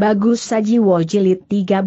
Bagus saji Jilid 13.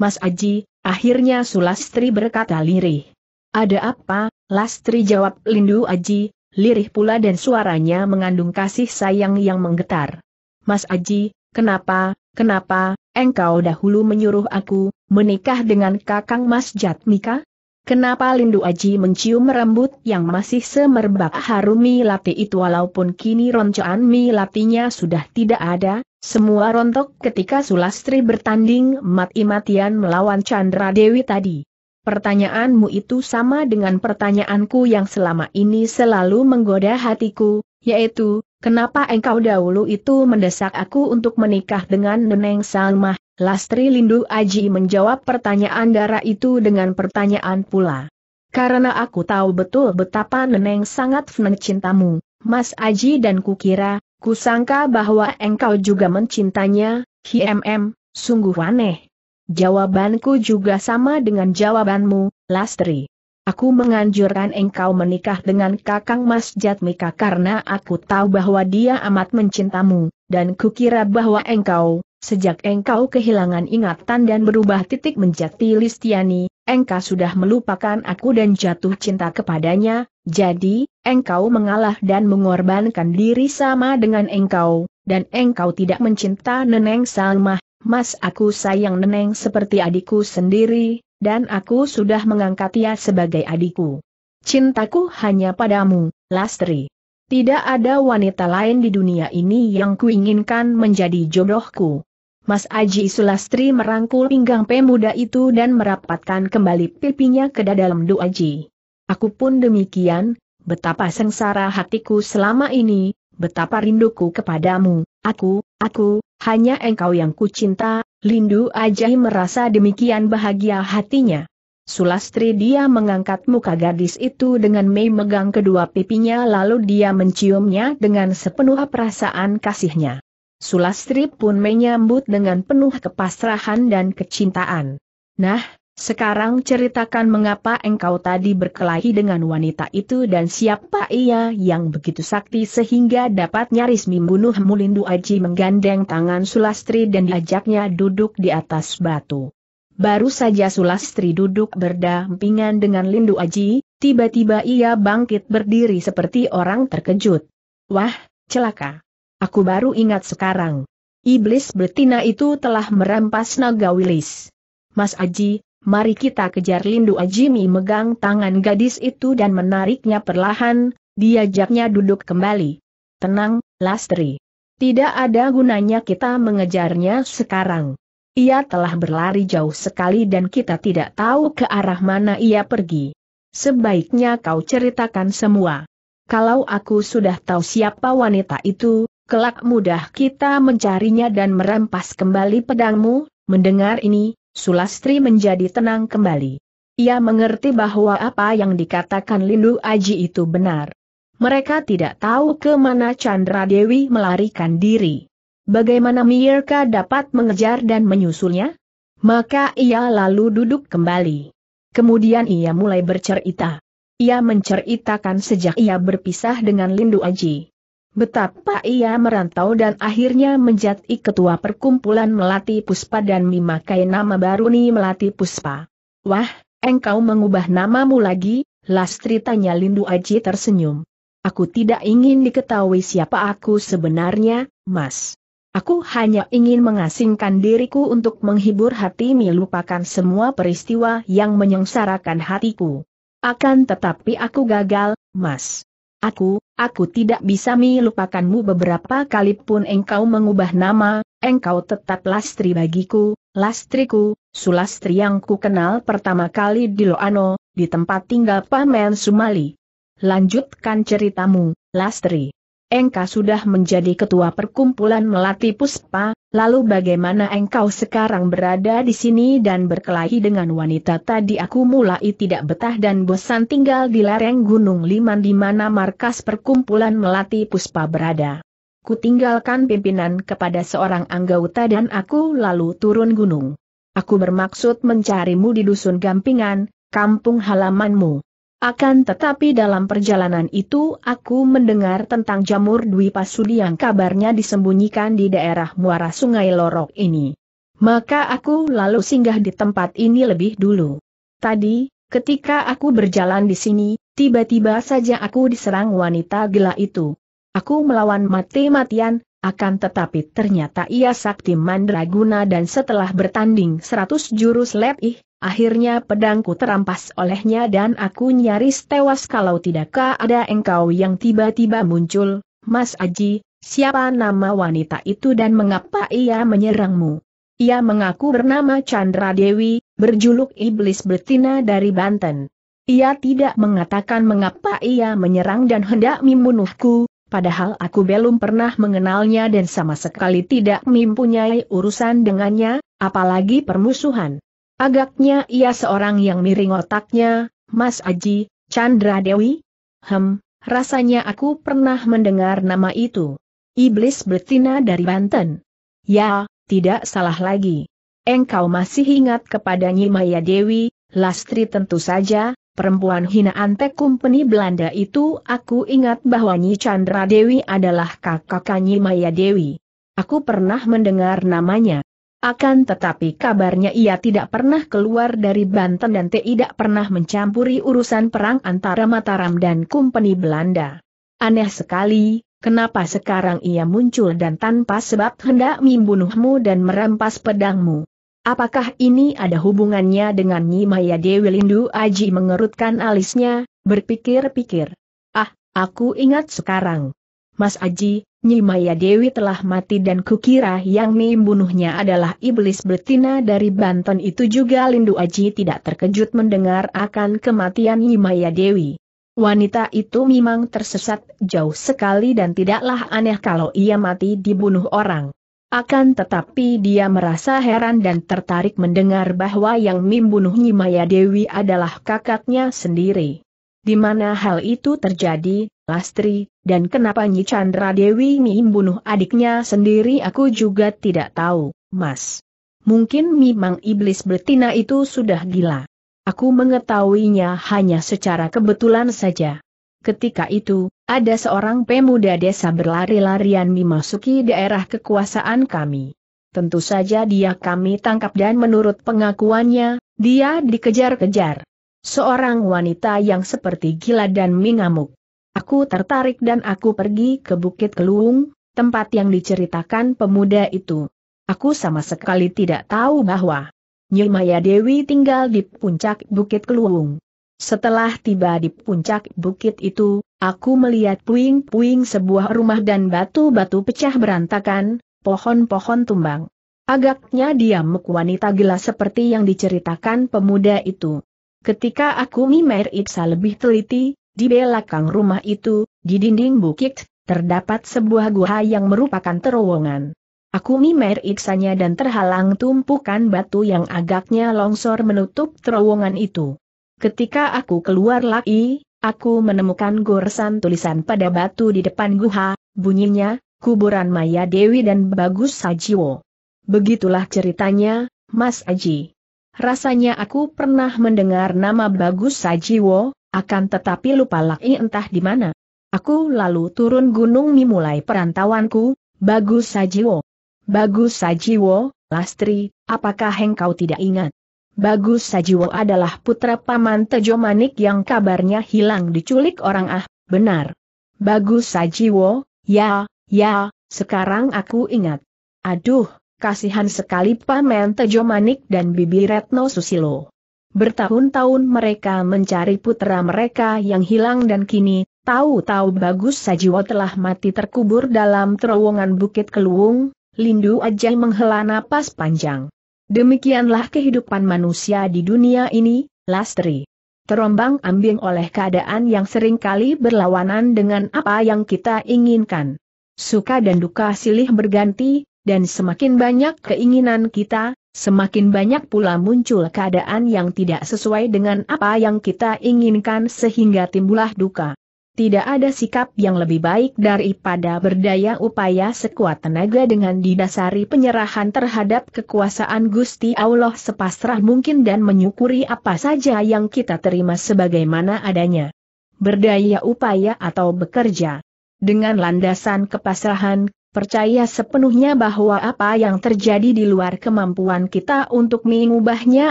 Mas Aji, akhirnya Sulastri berkata lirih. Ada apa, Lastri jawab Lindu Aji, lirih pula dan suaranya mengandung kasih sayang yang menggetar. Mas Aji, kenapa, kenapa, engkau dahulu menyuruh aku, menikah dengan kakang Mas Jatmika? Kenapa Lindu Aji mencium rambut yang masih semerbak harumi milati itu walaupun kini roncaan milatinya sudah tidak ada? Semua rontok ketika Sulastri bertanding mati-matian melawan Chandra Dewi tadi. Pertanyaanmu itu sama dengan pertanyaanku yang selama ini selalu menggoda hatiku, yaitu, kenapa engkau dahulu itu mendesak aku untuk menikah dengan Neneng Salmah? Lastri Lindu Aji menjawab pertanyaan darah itu dengan pertanyaan pula. Karena aku tahu betul betapa Neneng sangat mencintamu, Mas Aji dan kukira, Kusangka bahwa engkau juga mencintanya, HMM, sungguh aneh. Jawabanku juga sama dengan jawabanmu, Lastri. Aku menganjurkan engkau menikah dengan Kakang Mas Jatmika karena aku tahu bahwa dia amat mencintamu, dan kukira bahwa engkau, Sejak engkau kehilangan ingatan dan berubah titik menjadi Listiani, engkau sudah melupakan aku dan jatuh cinta kepadanya, jadi, engkau mengalah dan mengorbankan diri sama dengan engkau, dan engkau tidak mencinta Neneng Salmah, mas aku sayang Neneng seperti adikku sendiri, dan aku sudah mengangkat ia sebagai adikku. Cintaku hanya padamu, Lastri. Tidak ada wanita lain di dunia ini yang kuinginkan menjadi jodohku. Mas Aji Sulastri merangkul pinggang pemuda itu dan merapatkan kembali pipinya ke dalam doa Ji. Aku pun demikian, betapa sengsara hatiku selama ini, betapa rinduku kepadamu, aku, aku, hanya engkau yang kucinta, lindu Aji merasa demikian bahagia hatinya. Sulastri dia mengangkat muka gadis itu dengan Mei megang kedua pipinya lalu dia menciumnya dengan sepenuh perasaan kasihnya. Sulastri pun menyambut dengan penuh kepasrahan dan kecintaan. Nah, sekarang ceritakan mengapa engkau tadi berkelahi dengan wanita itu dan siapa ia yang begitu sakti sehingga dapat nyaris membunuh Mulindu Aji menggandeng tangan Sulastri dan diajaknya duduk di atas batu. Baru saja Sulastri duduk berdampingan dengan Lindu Aji, tiba-tiba ia bangkit berdiri seperti orang terkejut. Wah, celaka. Aku baru ingat sekarang. Iblis betina itu telah merampas naga wilis. Mas Aji, mari kita kejar Lindu Ajimi megang tangan gadis itu dan menariknya perlahan, diajaknya duduk kembali. Tenang, Lastri. Tidak ada gunanya kita mengejarnya sekarang. Ia telah berlari jauh sekali dan kita tidak tahu ke arah mana ia pergi. Sebaiknya kau ceritakan semua. Kalau aku sudah tahu siapa wanita itu, Kelak mudah kita mencarinya dan merampas kembali pedangmu, mendengar ini, Sulastri menjadi tenang kembali. Ia mengerti bahwa apa yang dikatakan Lindu Aji itu benar. Mereka tidak tahu ke mana Chandra Dewi melarikan diri. Bagaimana Mirka dapat mengejar dan menyusulnya? Maka ia lalu duduk kembali. Kemudian ia mulai bercerita. Ia menceritakan sejak ia berpisah dengan Lindu Aji. Betapa ia merantau dan akhirnya menjadi ketua perkumpulan Melati Puspa dan memakai nama baru Ni Melati Puspa. Wah, engkau mengubah namamu lagi, Lastri tanya Lindu Aji tersenyum. Aku tidak ingin diketahui siapa aku sebenarnya, mas. Aku hanya ingin mengasingkan diriku untuk menghibur hati melupakan semua peristiwa yang menyengsarakan hatiku. Akan tetapi aku gagal, mas. Aku, aku tidak bisa melupakanmu beberapa kali pun engkau mengubah nama, engkau tetap lastri bagiku, lastriku, sulastri yang ku kenal pertama kali di Loano, di tempat tinggal Pamen Sumali. Lanjutkan ceritamu, lastri. Engkau sudah menjadi ketua perkumpulan melati puspa, Lalu bagaimana engkau sekarang berada di sini dan berkelahi dengan wanita tadi aku mulai tidak betah dan bosan tinggal di lereng Gunung Liman di mana markas perkumpulan Melati Puspa berada. Ku tinggalkan pimpinan kepada seorang anggota dan aku lalu turun gunung. Aku bermaksud mencarimu di dusun Gampingan, kampung halamanmu. Akan tetapi dalam perjalanan itu aku mendengar tentang jamur Dwi Pasudi yang kabarnya disembunyikan di daerah muara sungai Lorok ini. Maka aku lalu singgah di tempat ini lebih dulu. Tadi, ketika aku berjalan di sini, tiba-tiba saja aku diserang wanita gila itu. Aku melawan mati-matian, akan tetapi ternyata ia sakti mandraguna dan setelah bertanding seratus jurus lebih. Akhirnya pedangku terampas olehnya dan aku nyaris tewas kalau tidak ada engkau yang tiba-tiba muncul, Mas Aji, siapa nama wanita itu dan mengapa ia menyerangmu? Ia mengaku bernama Chandra Dewi, berjuluk Iblis Betina dari Banten. Ia tidak mengatakan mengapa ia menyerang dan hendak membunuhku, padahal aku belum pernah mengenalnya dan sama sekali tidak mempunyai urusan dengannya, apalagi permusuhan. Agaknya ia seorang yang miring otaknya, Mas Aji, Chandra Dewi? Hem, rasanya aku pernah mendengar nama itu. Iblis betina dari Banten. Ya, tidak salah lagi. Engkau masih ingat kepada Nyimaya Dewi, Lastri tentu saja, perempuan hinaan Tech Company Belanda itu aku ingat bahwa Nyi Chandra Dewi adalah kakak Nyimaya Dewi. Aku pernah mendengar namanya. Akan tetapi kabarnya ia tidak pernah keluar dari Banten dan tidak pernah mencampuri urusan perang antara Mataram dan Kumpeni Belanda. Aneh sekali, kenapa sekarang ia muncul dan tanpa sebab hendak membunuhmu dan merampas pedangmu. Apakah ini ada hubungannya dengan Nyi Maya Dewi Lindu Aji mengerutkan alisnya, berpikir-pikir. Ah, aku ingat sekarang. Mas Aji, Nyimaya Dewi telah mati dan kukira yang membunuhnya adalah iblis betina dari Banten itu juga Lindu Aji tidak terkejut mendengar akan kematian Nyimaya Dewi. Wanita itu memang tersesat jauh sekali dan tidaklah aneh kalau ia mati dibunuh orang. Akan tetapi dia merasa heran dan tertarik mendengar bahwa yang membunuh Nyimaya Dewi adalah kakaknya sendiri. Di mana hal itu terjadi, Lastri, dan kenapa Nyi Chandra Dewi Mi membunuh adiknya sendiri aku juga tidak tahu, Mas. Mungkin memang iblis betina itu sudah gila. Aku mengetahuinya hanya secara kebetulan saja. Ketika itu, ada seorang pemuda desa berlari-larian memasuki daerah kekuasaan kami. Tentu saja dia kami tangkap dan menurut pengakuannya, dia dikejar-kejar. Seorang wanita yang seperti gila dan mengamuk. Aku tertarik dan aku pergi ke Bukit Keluung, tempat yang diceritakan pemuda itu. Aku sama sekali tidak tahu bahwa Maya Dewi tinggal di puncak Bukit Keluung. Setelah tiba di puncak bukit itu, aku melihat puing-puing sebuah rumah dan batu-batu pecah berantakan, pohon-pohon tumbang. Agaknya dia muk wanita gila seperti yang diceritakan pemuda itu. Ketika aku Mimer Ipsa lebih teliti, di belakang rumah itu, di dinding bukit, terdapat sebuah gua yang merupakan terowongan. Aku Mimer Ipsanya dan terhalang tumpukan batu yang agaknya longsor menutup terowongan itu. Ketika aku keluar lagi, aku menemukan goresan tulisan pada batu di depan gua, bunyinya, kuburan Maya Dewi dan Bagus Sajiwo. Begitulah ceritanya, Mas Aji rasanya aku pernah mendengar nama Bagus Sajiwo, akan tetapi lupa lagi entah di mana. Aku lalu turun gunung memulai perantauanku, Bagus Sajiwo. Bagus Sajiwo, Lastri, apakah engkau tidak ingat? Bagus Sajiwo adalah putra paman Tejo Manik yang kabarnya hilang diculik orang ah, benar. Bagus Sajiwo, ya, ya, sekarang aku ingat. Aduh, kasihan sekali Pamen Tejo Manik dan Bibi Retno Susilo. Bertahun-tahun mereka mencari putera mereka yang hilang dan kini, tahu-tahu Bagus Sajiwo telah mati terkubur dalam terowongan Bukit Keluung, Lindu aja menghela napas panjang. Demikianlah kehidupan manusia di dunia ini, Lastri. Terombang ambing oleh keadaan yang seringkali berlawanan dengan apa yang kita inginkan. Suka dan duka silih berganti, dan semakin banyak keinginan kita, semakin banyak pula muncul keadaan yang tidak sesuai dengan apa yang kita inginkan sehingga timbulah duka. Tidak ada sikap yang lebih baik daripada berdaya upaya sekuat tenaga dengan didasari penyerahan terhadap kekuasaan Gusti Allah sepasrah mungkin dan menyukuri apa saja yang kita terima sebagaimana adanya. Berdaya upaya atau bekerja dengan landasan kepasrahan, percaya sepenuhnya bahwa apa yang terjadi di luar kemampuan kita untuk mengubahnya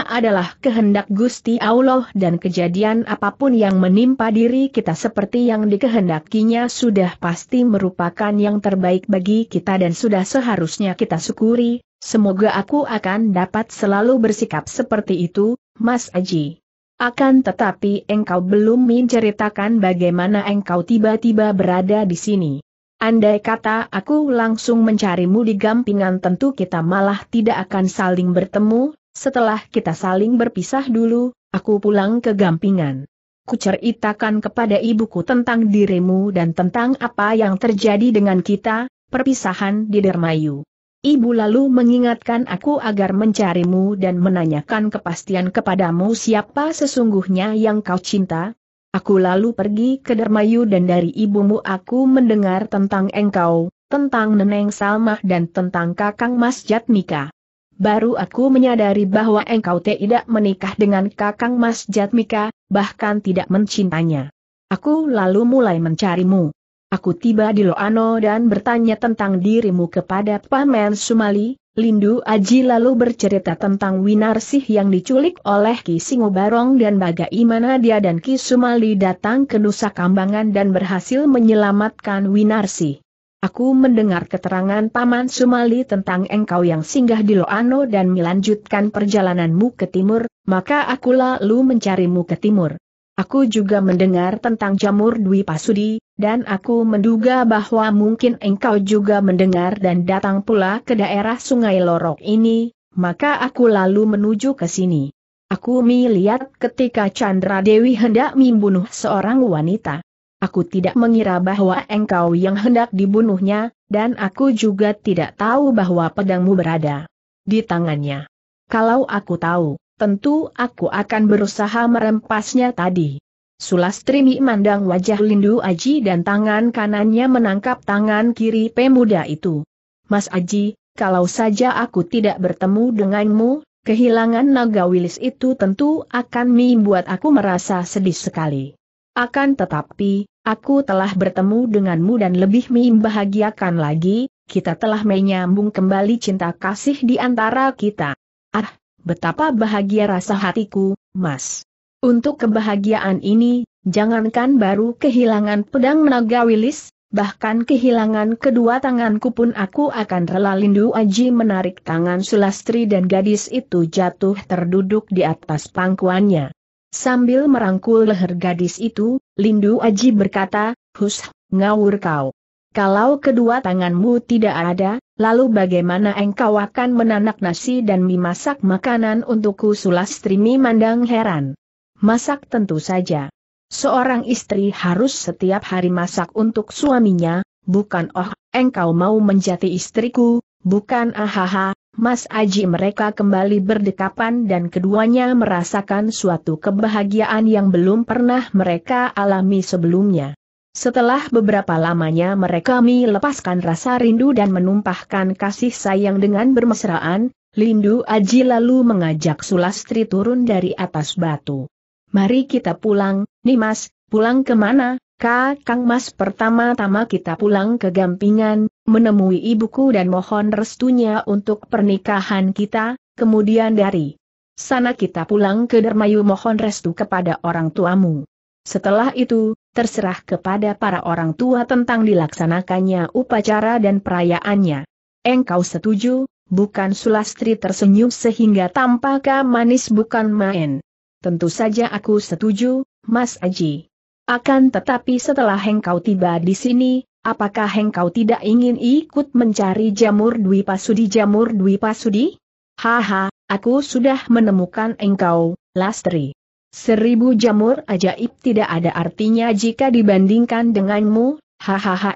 adalah kehendak Gusti Allah dan kejadian apapun yang menimpa diri kita seperti yang dikehendakinya sudah pasti merupakan yang terbaik bagi kita dan sudah seharusnya kita syukuri, semoga aku akan dapat selalu bersikap seperti itu, Mas Aji. Akan tetapi engkau belum menceritakan bagaimana engkau tiba-tiba berada di sini. Andai kata aku langsung mencarimu di gampingan tentu kita malah tidak akan saling bertemu, setelah kita saling berpisah dulu, aku pulang ke gampingan. Kuceritakan kepada ibuku tentang dirimu dan tentang apa yang terjadi dengan kita, perpisahan di Dermayu. Ibu lalu mengingatkan aku agar mencarimu dan menanyakan kepastian kepadamu siapa sesungguhnya yang kau cinta, Aku lalu pergi ke Dermayu dan dari ibumu aku mendengar tentang engkau, tentang Neneng Salmah dan tentang Kakang Mas Jatmika. Baru aku menyadari bahwa engkau tidak menikah dengan Kakang Mas Jatmika, bahkan tidak mencintanya. Aku lalu mulai mencarimu. Aku tiba di Loano dan bertanya tentang dirimu kepada Paman Sumali, Lindu Aji lalu bercerita tentang Winarsih yang diculik oleh Ki Singo Barong dan bagaimana dia dan Ki Sumali datang ke Nusa Kambangan dan berhasil menyelamatkan Winarsih. Aku mendengar keterangan Paman Sumali tentang engkau yang singgah di Loano dan melanjutkan perjalananmu ke timur, maka aku lalu mencarimu ke timur. Aku juga mendengar tentang jamur Dwi Pasudi, dan aku menduga bahwa mungkin engkau juga mendengar dan datang pula ke daerah sungai Lorok ini, maka aku lalu menuju ke sini. Aku melihat ketika Chandra Dewi hendak membunuh seorang wanita. Aku tidak mengira bahwa engkau yang hendak dibunuhnya, dan aku juga tidak tahu bahwa pedangmu berada di tangannya. Kalau aku tahu, tentu aku akan berusaha merempasnya tadi. Sulastri memandang wajah Lindu Aji dan tangan kanannya menangkap tangan kiri pemuda itu. Mas Aji, kalau saja aku tidak bertemu denganmu, kehilangan naga wilis itu tentu akan membuat aku merasa sedih sekali. Akan tetapi, aku telah bertemu denganmu dan lebih membahagiakan lagi, kita telah menyambung kembali cinta kasih di antara kita. Ah, betapa bahagia rasa hatiku, mas. Untuk kebahagiaan ini, jangankan baru kehilangan pedang naga wilis, bahkan kehilangan kedua tanganku pun aku akan rela lindu aji menarik tangan sulastri dan gadis itu jatuh terduduk di atas pangkuannya. Sambil merangkul leher gadis itu, Lindu Aji berkata, Hus, ngawur kau. Kalau kedua tanganmu tidak ada, lalu bagaimana engkau akan menanak nasi dan memasak makanan untukku Sulastrimi mandang heran. Masak tentu saja. Seorang istri harus setiap hari masak untuk suaminya, bukan oh, engkau mau menjadi istriku, bukan ahaha, Mas Aji mereka kembali berdekapan dan keduanya merasakan suatu kebahagiaan yang belum pernah mereka alami sebelumnya. Setelah beberapa lamanya mereka melepaskan rasa rindu dan menumpahkan kasih sayang dengan bermesraan, Lindu Aji lalu mengajak Sulastri turun dari atas batu. Mari kita pulang, Nimas, pulang kemana? Kakang Mas pertama-tama kita pulang ke Gampingan, menemui ibuku dan mohon restunya untuk pernikahan kita, kemudian dari sana kita pulang ke Dermayu mohon restu kepada orang tuamu. Setelah itu, terserah kepada para orang tua tentang dilaksanakannya upacara dan perayaannya. Engkau setuju, bukan Sulastri tersenyum sehingga tampaknya manis bukan main. Tentu saja aku setuju, Mas Aji. Akan tetapi setelah engkau tiba di sini, apakah engkau tidak ingin ikut mencari jamur Dwi Pasudi jamur Dwi Pasudi? Haha, aku sudah menemukan engkau, Lastri. Seribu jamur ajaib tidak ada artinya jika dibandingkan denganmu, hahaha.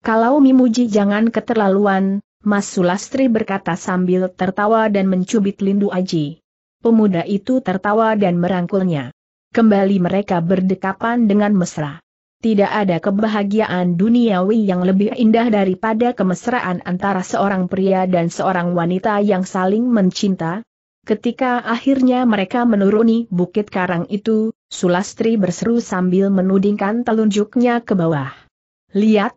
Kalau memuji jangan keterlaluan, Mas Sulastri berkata sambil tertawa dan mencubit lindu Aji. Pemuda itu tertawa dan merangkulnya. Kembali mereka berdekapan dengan mesra. Tidak ada kebahagiaan duniawi yang lebih indah daripada kemesraan antara seorang pria dan seorang wanita yang saling mencinta, Ketika akhirnya mereka menuruni bukit karang itu, Sulastri berseru sambil menudingkan telunjuknya ke bawah. Lihat,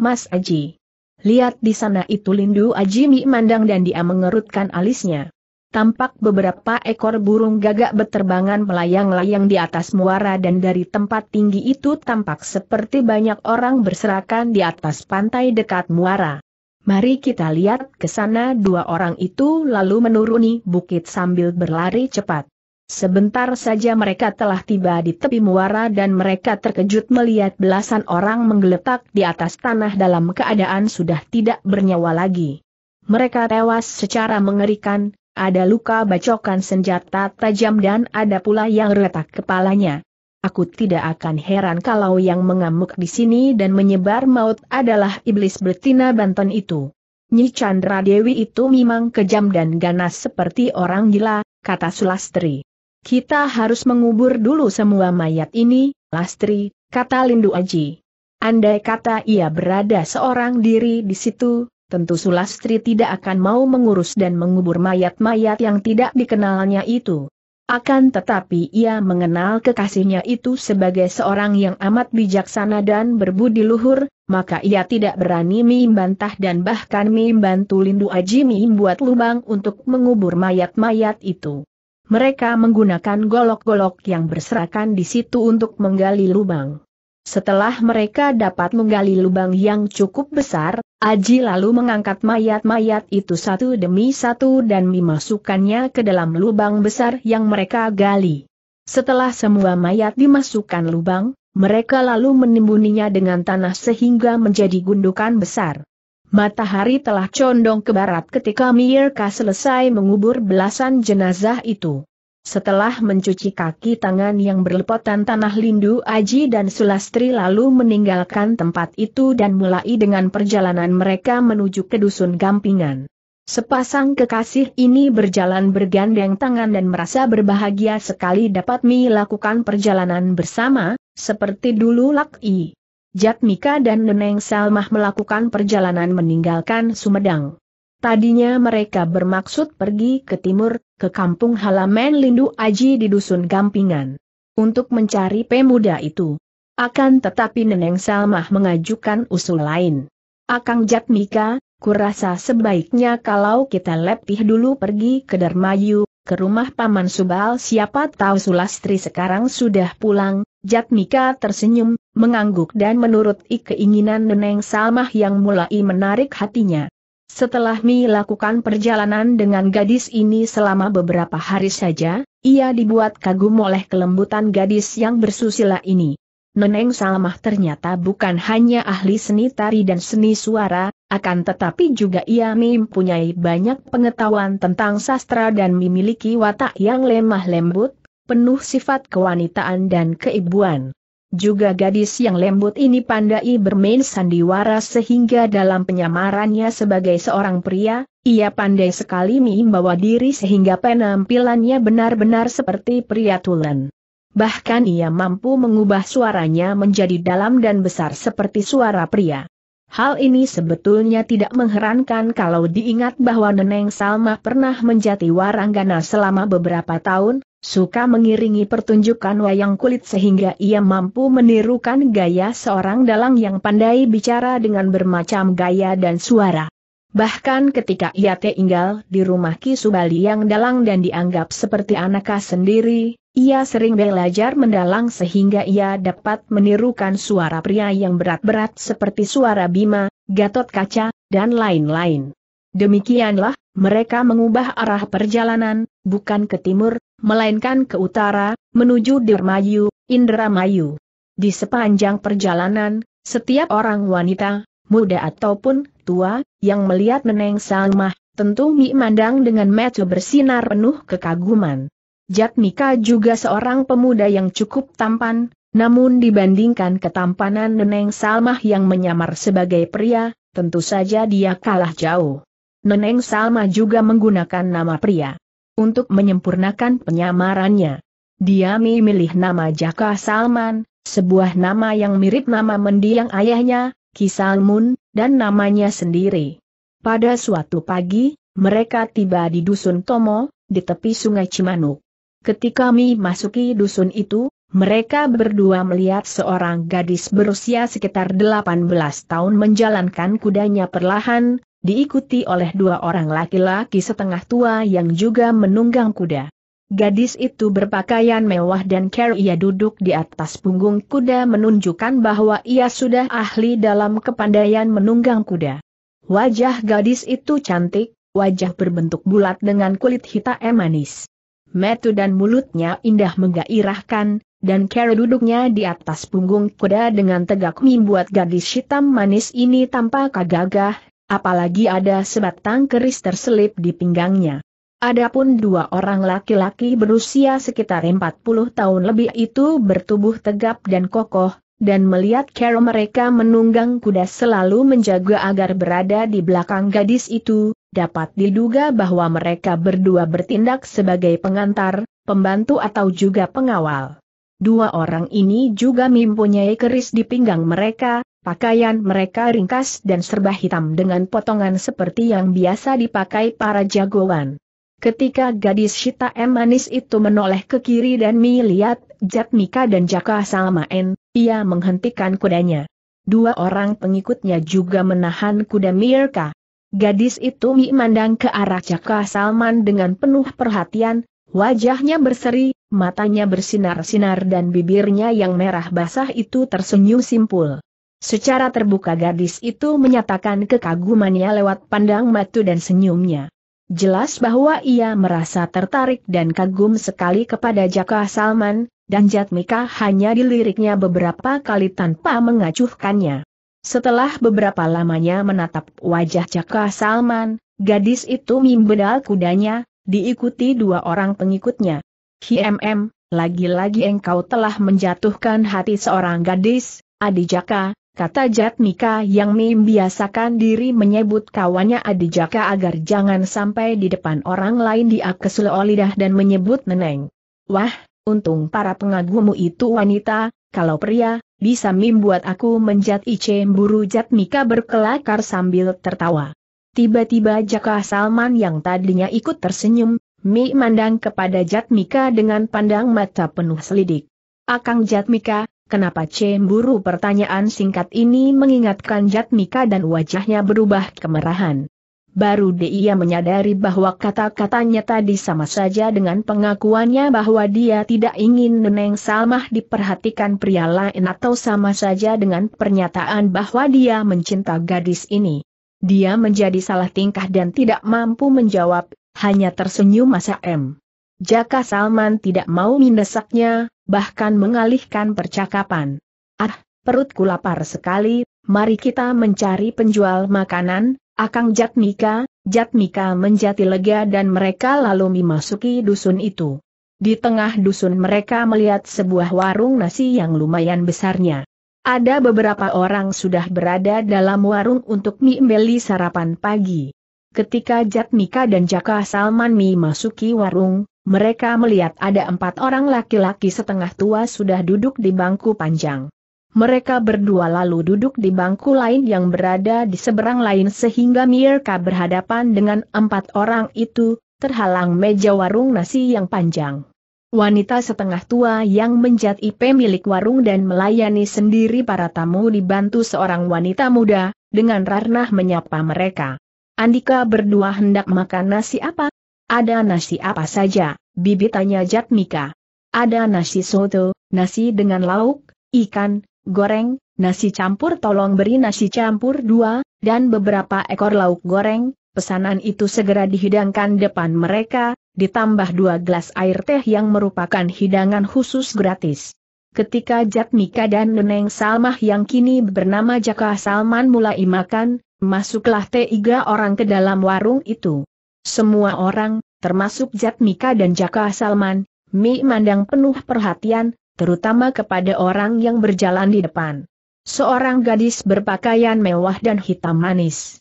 Mas Aji. Lihat di sana itu Lindu Aji Mi mandang dan dia mengerutkan alisnya. Tampak beberapa ekor burung gagak beterbangan melayang-layang di atas muara dan dari tempat tinggi itu tampak seperti banyak orang berserakan di atas pantai dekat muara. Mari kita lihat ke sana dua orang itu lalu menuruni bukit sambil berlari cepat. Sebentar saja mereka telah tiba di tepi muara dan mereka terkejut melihat belasan orang menggeletak di atas tanah dalam keadaan sudah tidak bernyawa lagi. Mereka tewas secara mengerikan, ada luka bacokan senjata tajam dan ada pula yang retak kepalanya. Aku tidak akan heran kalau yang mengamuk di sini dan menyebar maut adalah iblis betina Banten itu. Nyi Chandra Dewi itu memang kejam dan ganas seperti orang gila, kata Sulastri. Kita harus mengubur dulu semua mayat ini, Lastri, kata Lindu Aji. Andai kata ia berada seorang diri di situ, tentu Sulastri tidak akan mau mengurus dan mengubur mayat-mayat yang tidak dikenalnya itu. Akan tetapi ia mengenal kekasihnya itu sebagai seorang yang amat bijaksana dan berbudi luhur, maka ia tidak berani membantah dan bahkan membantu Lindu Aji membuat lubang untuk mengubur mayat-mayat itu. Mereka menggunakan golok-golok yang berserakan di situ untuk menggali lubang. Setelah mereka dapat menggali lubang yang cukup besar, Aji lalu mengangkat mayat-mayat itu satu demi satu dan memasukkannya ke dalam lubang besar yang mereka gali. Setelah semua mayat dimasukkan lubang, mereka lalu menimbuninya dengan tanah sehingga menjadi gundukan besar. Matahari telah condong ke barat ketika Mirka selesai mengubur belasan jenazah itu. Setelah mencuci kaki tangan yang berlepotan tanah lindu Aji dan Sulastri lalu meninggalkan tempat itu dan mulai dengan perjalanan mereka menuju ke dusun Gampingan. Sepasang kekasih ini berjalan bergandeng tangan dan merasa berbahagia sekali dapat melakukan perjalanan bersama, seperti dulu Laki. Jatmika dan Neneng Salmah melakukan perjalanan meninggalkan Sumedang. Tadinya mereka bermaksud pergi ke timur, ke kampung halaman Lindu Aji di Dusun Gampingan. Untuk mencari pemuda itu. Akan tetapi Neneng Salmah mengajukan usul lain. Akang Jatmika, kurasa sebaiknya kalau kita lepih dulu pergi ke Darmayu, ke rumah Paman Subal siapa tahu Sulastri sekarang sudah pulang, Jatmika tersenyum, mengangguk dan menurut keinginan Neneng Salmah yang mulai menarik hatinya. Setelah Mi lakukan perjalanan dengan gadis ini selama beberapa hari saja, ia dibuat kagum oleh kelembutan gadis yang bersusila ini. Neneng Salmah ternyata bukan hanya ahli seni tari dan seni suara, akan tetapi juga ia mempunyai banyak pengetahuan tentang sastra dan memiliki watak yang lemah lembut, penuh sifat kewanitaan dan keibuan. Juga gadis yang lembut ini pandai bermain sandiwara sehingga dalam penyamarannya sebagai seorang pria, ia pandai sekali membawa diri sehingga penampilannya benar-benar seperti pria tulen. Bahkan ia mampu mengubah suaranya menjadi dalam dan besar seperti suara pria. Hal ini sebetulnya tidak mengherankan kalau diingat bahwa Neneng Salma pernah menjadi waranggana selama beberapa tahun, suka mengiringi pertunjukan wayang kulit sehingga ia mampu menirukan gaya seorang dalang yang pandai bicara dengan bermacam gaya dan suara. Bahkan ketika ia tinggal di rumah Kisubali yang dalang dan dianggap seperti anaknya sendiri, ia sering belajar mendalang sehingga ia dapat menirukan suara pria yang berat-berat seperti suara Bima, Gatot Kaca, dan lain-lain. Demikianlah, mereka mengubah arah perjalanan, bukan ke timur, melainkan ke utara, menuju Dermayu, Indramayu. Di sepanjang perjalanan, setiap orang wanita, muda ataupun tua, yang melihat Neneng Salmah, tentu memandang dengan mata bersinar penuh kekaguman. Jatmika juga seorang pemuda yang cukup tampan, namun dibandingkan ketampanan Neneng Salmah yang menyamar sebagai pria, tentu saja dia kalah jauh. Neneng Salma juga menggunakan nama pria untuk menyempurnakan penyamarannya. Dia memilih nama Jaka Salman, sebuah nama yang mirip nama mendiang ayahnya, Ki Kisalmun, dan namanya sendiri. Pada suatu pagi, mereka tiba di dusun Tomo, di tepi sungai Cimanuk. Ketika Mi masuki dusun itu, mereka berdua melihat seorang gadis berusia sekitar 18 tahun menjalankan kudanya perlahan, diikuti oleh dua orang laki-laki setengah tua yang juga menunggang kuda. Gadis itu berpakaian mewah dan care ia duduk di atas punggung kuda menunjukkan bahwa ia sudah ahli dalam kepandaian menunggang kuda. Wajah gadis itu cantik, wajah berbentuk bulat dengan kulit hitam manis. Metu dan mulutnya indah menggairahkan, dan Carol duduknya di atas punggung kuda dengan tegak membuat gadis hitam manis ini tampak gagah, apalagi ada sebatang keris terselip di pinggangnya. Adapun dua orang laki-laki berusia sekitar 40 tahun lebih itu bertubuh tegap dan kokoh, dan melihat cara mereka menunggang kuda selalu menjaga agar berada di belakang gadis itu, dapat diduga bahwa mereka berdua bertindak sebagai pengantar, pembantu atau juga pengawal. Dua orang ini juga mempunyai keris di pinggang mereka, Pakaian mereka ringkas dan serba hitam dengan potongan seperti yang biasa dipakai para jagoan. Ketika gadis Shita M. Manis itu menoleh ke kiri dan melihat Jatmika dan Jaka Salmaen, ia menghentikan kudanya. Dua orang pengikutnya juga menahan kuda Mirka. Gadis itu memandang ke arah Jaka Salman dengan penuh perhatian, wajahnya berseri, matanya bersinar-sinar dan bibirnya yang merah basah itu tersenyum simpul. Secara terbuka gadis itu menyatakan kekagumannya lewat pandang matu dan senyumnya. Jelas bahwa ia merasa tertarik dan kagum sekali kepada Jaka Salman, dan Jatmika hanya diliriknya beberapa kali tanpa mengacuhkannya. Setelah beberapa lamanya menatap wajah Jaka Salman, gadis itu membedal kudanya, diikuti dua orang pengikutnya. HMM, lagi-lagi engkau telah menjatuhkan hati seorang gadis, Adi Jaka, kata Jatmika yang membiasakan diri menyebut kawannya Adi Jaka agar jangan sampai di depan orang lain dia keselio lidah dan menyebut neneng. Wah, untung para pengagumu itu wanita, kalau pria, bisa membuat aku menjat ice buru Jatmika berkelakar sambil tertawa. Tiba-tiba Jaka Salman yang tadinya ikut tersenyum, Mi mandang kepada Jatmika dengan pandang mata penuh selidik. Akang Jatmika, Kenapa cemburu pertanyaan singkat ini mengingatkan Jatmika dan wajahnya berubah kemerahan. Baru dia menyadari bahwa kata-katanya tadi sama saja dengan pengakuannya bahwa dia tidak ingin Neneng Salmah diperhatikan pria lain atau sama saja dengan pernyataan bahwa dia mencinta gadis ini. Dia menjadi salah tingkah dan tidak mampu menjawab, hanya tersenyum masa M. Jaka Salman tidak mau mendesaknya, bahkan mengalihkan percakapan. Ah, perutku lapar sekali, mari kita mencari penjual makanan, Akang Jatmika, Jatmika menjadi lega dan mereka lalu memasuki dusun itu. Di tengah dusun mereka melihat sebuah warung nasi yang lumayan besarnya. Ada beberapa orang sudah berada dalam warung untuk mie beli sarapan pagi. Ketika Jatmika dan Jaka Salman memasuki warung, mereka melihat ada empat orang laki-laki setengah tua sudah duduk di bangku panjang. Mereka berdua lalu duduk di bangku lain yang berada di seberang lain sehingga Mirka berhadapan dengan empat orang itu, terhalang meja warung nasi yang panjang. Wanita setengah tua yang menjat IP milik warung dan melayani sendiri para tamu dibantu seorang wanita muda, dengan ranah menyapa mereka. Andika berdua hendak makan nasi apa, ada nasi apa saja, bibi tanya Jatmika. Ada nasi soto, nasi dengan lauk, ikan, goreng, nasi campur tolong beri nasi campur dua, dan beberapa ekor lauk goreng, pesanan itu segera dihidangkan depan mereka, ditambah dua gelas air teh yang merupakan hidangan khusus gratis. Ketika Jatmika dan Neneng Salmah yang kini bernama Jaka Salman mulai makan, masuklah tiga orang ke dalam warung itu. Semua orang, termasuk Mika dan Jaka Salman, Mi mandang penuh perhatian, terutama kepada orang yang berjalan di depan. Seorang gadis berpakaian mewah dan hitam manis.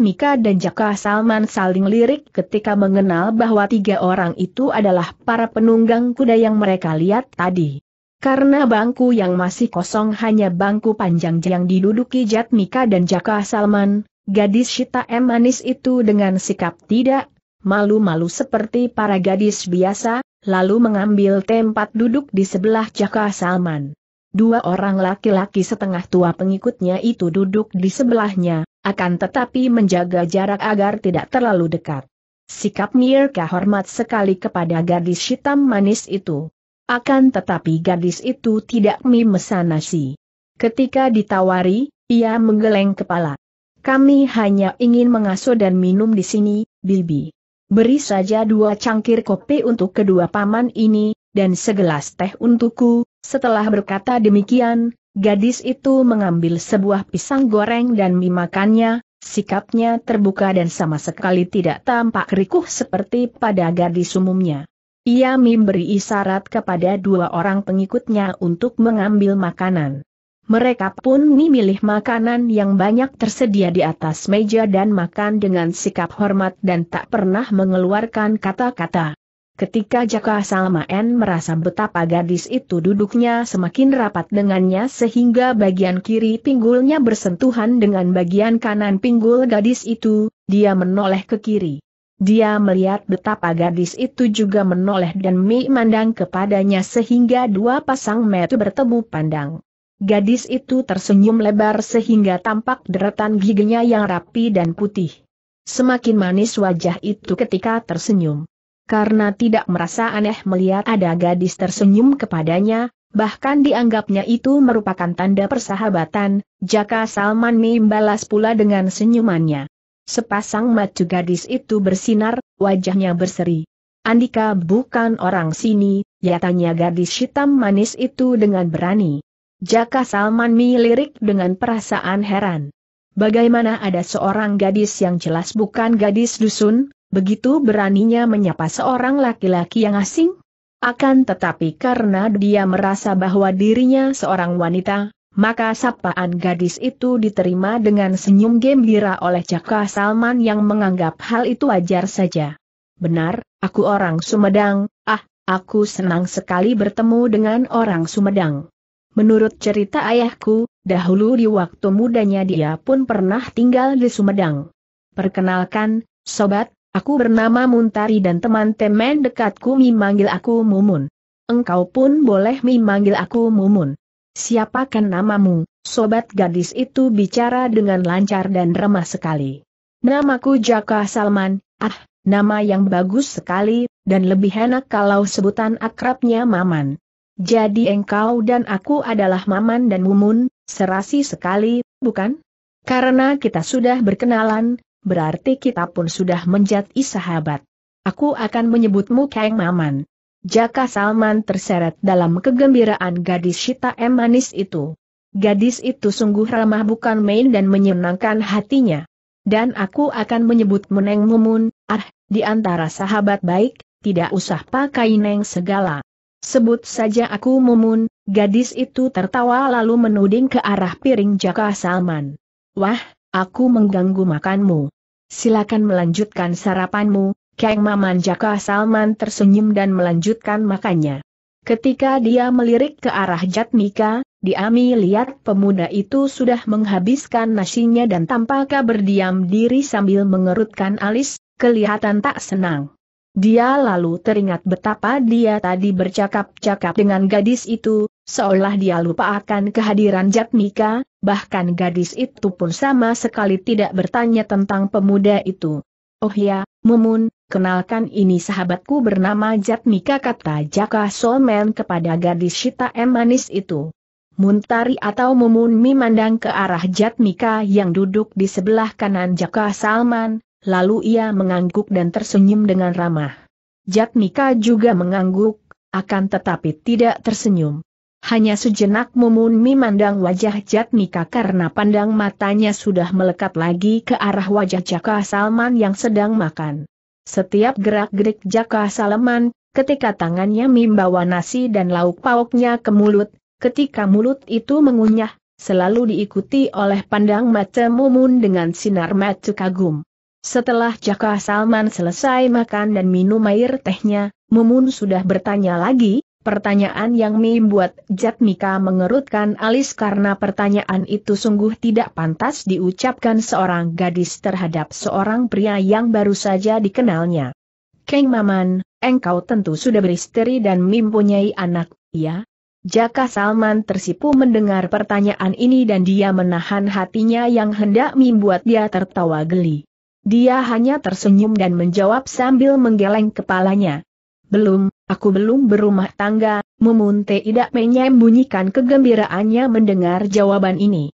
Mika dan Jaka Salman saling lirik ketika mengenal bahwa tiga orang itu adalah para penunggang kuda yang mereka lihat tadi. Karena bangku yang masih kosong hanya bangku panjang yang diduduki Mika dan Jaka Salman, Gadis Shita M manis itu dengan sikap tidak malu-malu seperti para gadis biasa, lalu mengambil tempat duduk di sebelah Jaka Salman. Dua orang laki-laki setengah tua pengikutnya itu duduk di sebelahnya, akan tetapi menjaga jarak agar tidak terlalu dekat. Sikap Mirka hormat sekali kepada gadis hitam manis itu. Akan tetapi gadis itu tidak nasi. Ketika ditawari, ia menggeleng kepala. Kami hanya ingin mengasuh dan minum di sini, Bibi. Beri saja dua cangkir kopi untuk kedua paman ini, dan segelas teh untukku. Setelah berkata demikian, gadis itu mengambil sebuah pisang goreng dan memakannya, sikapnya terbuka dan sama sekali tidak tampak rikuh seperti pada gadis umumnya. Ia memberi isyarat kepada dua orang pengikutnya untuk mengambil makanan. Mereka pun memilih makanan yang banyak tersedia di atas meja dan makan dengan sikap hormat dan tak pernah mengeluarkan kata-kata. Ketika Jaka Salmaen merasa betapa gadis itu duduknya semakin rapat dengannya sehingga bagian kiri pinggulnya bersentuhan dengan bagian kanan pinggul gadis itu, dia menoleh ke kiri. Dia melihat betapa gadis itu juga menoleh dan memandang kepadanya sehingga dua pasang mata bertemu pandang. Gadis itu tersenyum lebar sehingga tampak deretan giginya yang rapi dan putih. Semakin manis wajah itu ketika tersenyum. Karena tidak merasa aneh melihat ada gadis tersenyum kepadanya, bahkan dianggapnya itu merupakan tanda persahabatan, Jaka Salman membalas pula dengan senyumannya. Sepasang mata gadis itu bersinar, wajahnya berseri. Andika bukan orang sini, ya tanya gadis hitam manis itu dengan berani. Jaka Salman melirik dengan perasaan heran. Bagaimana ada seorang gadis yang jelas bukan gadis dusun, begitu beraninya menyapa seorang laki-laki yang asing? Akan tetapi karena dia merasa bahwa dirinya seorang wanita, maka sapaan gadis itu diterima dengan senyum gembira oleh Jaka Salman yang menganggap hal itu wajar saja. Benar, aku orang Sumedang, ah, aku senang sekali bertemu dengan orang Sumedang. Menurut cerita ayahku, dahulu di waktu mudanya dia pun pernah tinggal di Sumedang. Perkenalkan, sobat, aku bernama Muntari dan teman-teman dekatku memanggil aku Mumun. Engkau pun boleh memanggil aku Mumun. Siapakan namamu? Sobat gadis itu bicara dengan lancar dan remah sekali. Namaku Jaka Salman, ah, nama yang bagus sekali, dan lebih enak kalau sebutan akrabnya Maman. Jadi engkau dan aku adalah Maman dan Mumun, serasi sekali, bukan? Karena kita sudah berkenalan, berarti kita pun sudah menjadi sahabat. Aku akan menyebutmu Kang Maman. Jaka Salman terseret dalam kegembiraan gadis Shita M. Manis itu. Gadis itu sungguh ramah bukan main dan menyenangkan hatinya. Dan aku akan menyebut Meneng Mumun, ah, di antara sahabat baik, tidak usah pakai Neng segala. Sebut saja aku Mumun, gadis itu tertawa lalu menuding ke arah piring Jaka Salman. Wah, aku mengganggu makanmu. Silakan melanjutkan sarapanmu, Kang Maman Jaka Salman tersenyum dan melanjutkan makannya. Ketika dia melirik ke arah Jatmika, Diami lihat pemuda itu sudah menghabiskan nasinya dan tampaknya berdiam diri sambil mengerutkan alis, kelihatan tak senang. Dia lalu teringat betapa dia tadi bercakap-cakap dengan gadis itu, seolah dia lupa akan kehadiran Jatmika, bahkan gadis itu pun sama sekali tidak bertanya tentang pemuda itu. Oh ya, Mumun, kenalkan ini sahabatku bernama Jatmika kata Jaka Solmen kepada gadis Shita M. Manis itu. Muntari atau Mumun memandang ke arah Jatmika yang duduk di sebelah kanan Jaka Salman, lalu ia mengangguk dan tersenyum dengan ramah. Jatmika juga mengangguk, akan tetapi tidak tersenyum. Hanya sejenak Mumun memandang wajah Jatmika karena pandang matanya sudah melekat lagi ke arah wajah Jaka Salman yang sedang makan. Setiap gerak-gerik Jaka Salman, ketika tangannya membawa nasi dan lauk pauknya ke mulut, ketika mulut itu mengunyah, selalu diikuti oleh pandang mata Mumun dengan sinar mata kagum. Setelah Jaka Salman selesai makan dan minum air tehnya, Mumun sudah bertanya lagi, pertanyaan yang membuat Jatmika mengerutkan alis karena pertanyaan itu sungguh tidak pantas diucapkan seorang gadis terhadap seorang pria yang baru saja dikenalnya. Keng Maman, engkau tentu sudah beristri dan mempunyai anak, ya? Jaka Salman tersipu mendengar pertanyaan ini dan dia menahan hatinya yang hendak membuat dia tertawa geli. Dia hanya tersenyum dan menjawab sambil menggeleng kepalanya. Belum, aku belum berumah tangga, Mumun tidak menyembunyikan kegembiraannya mendengar jawaban ini.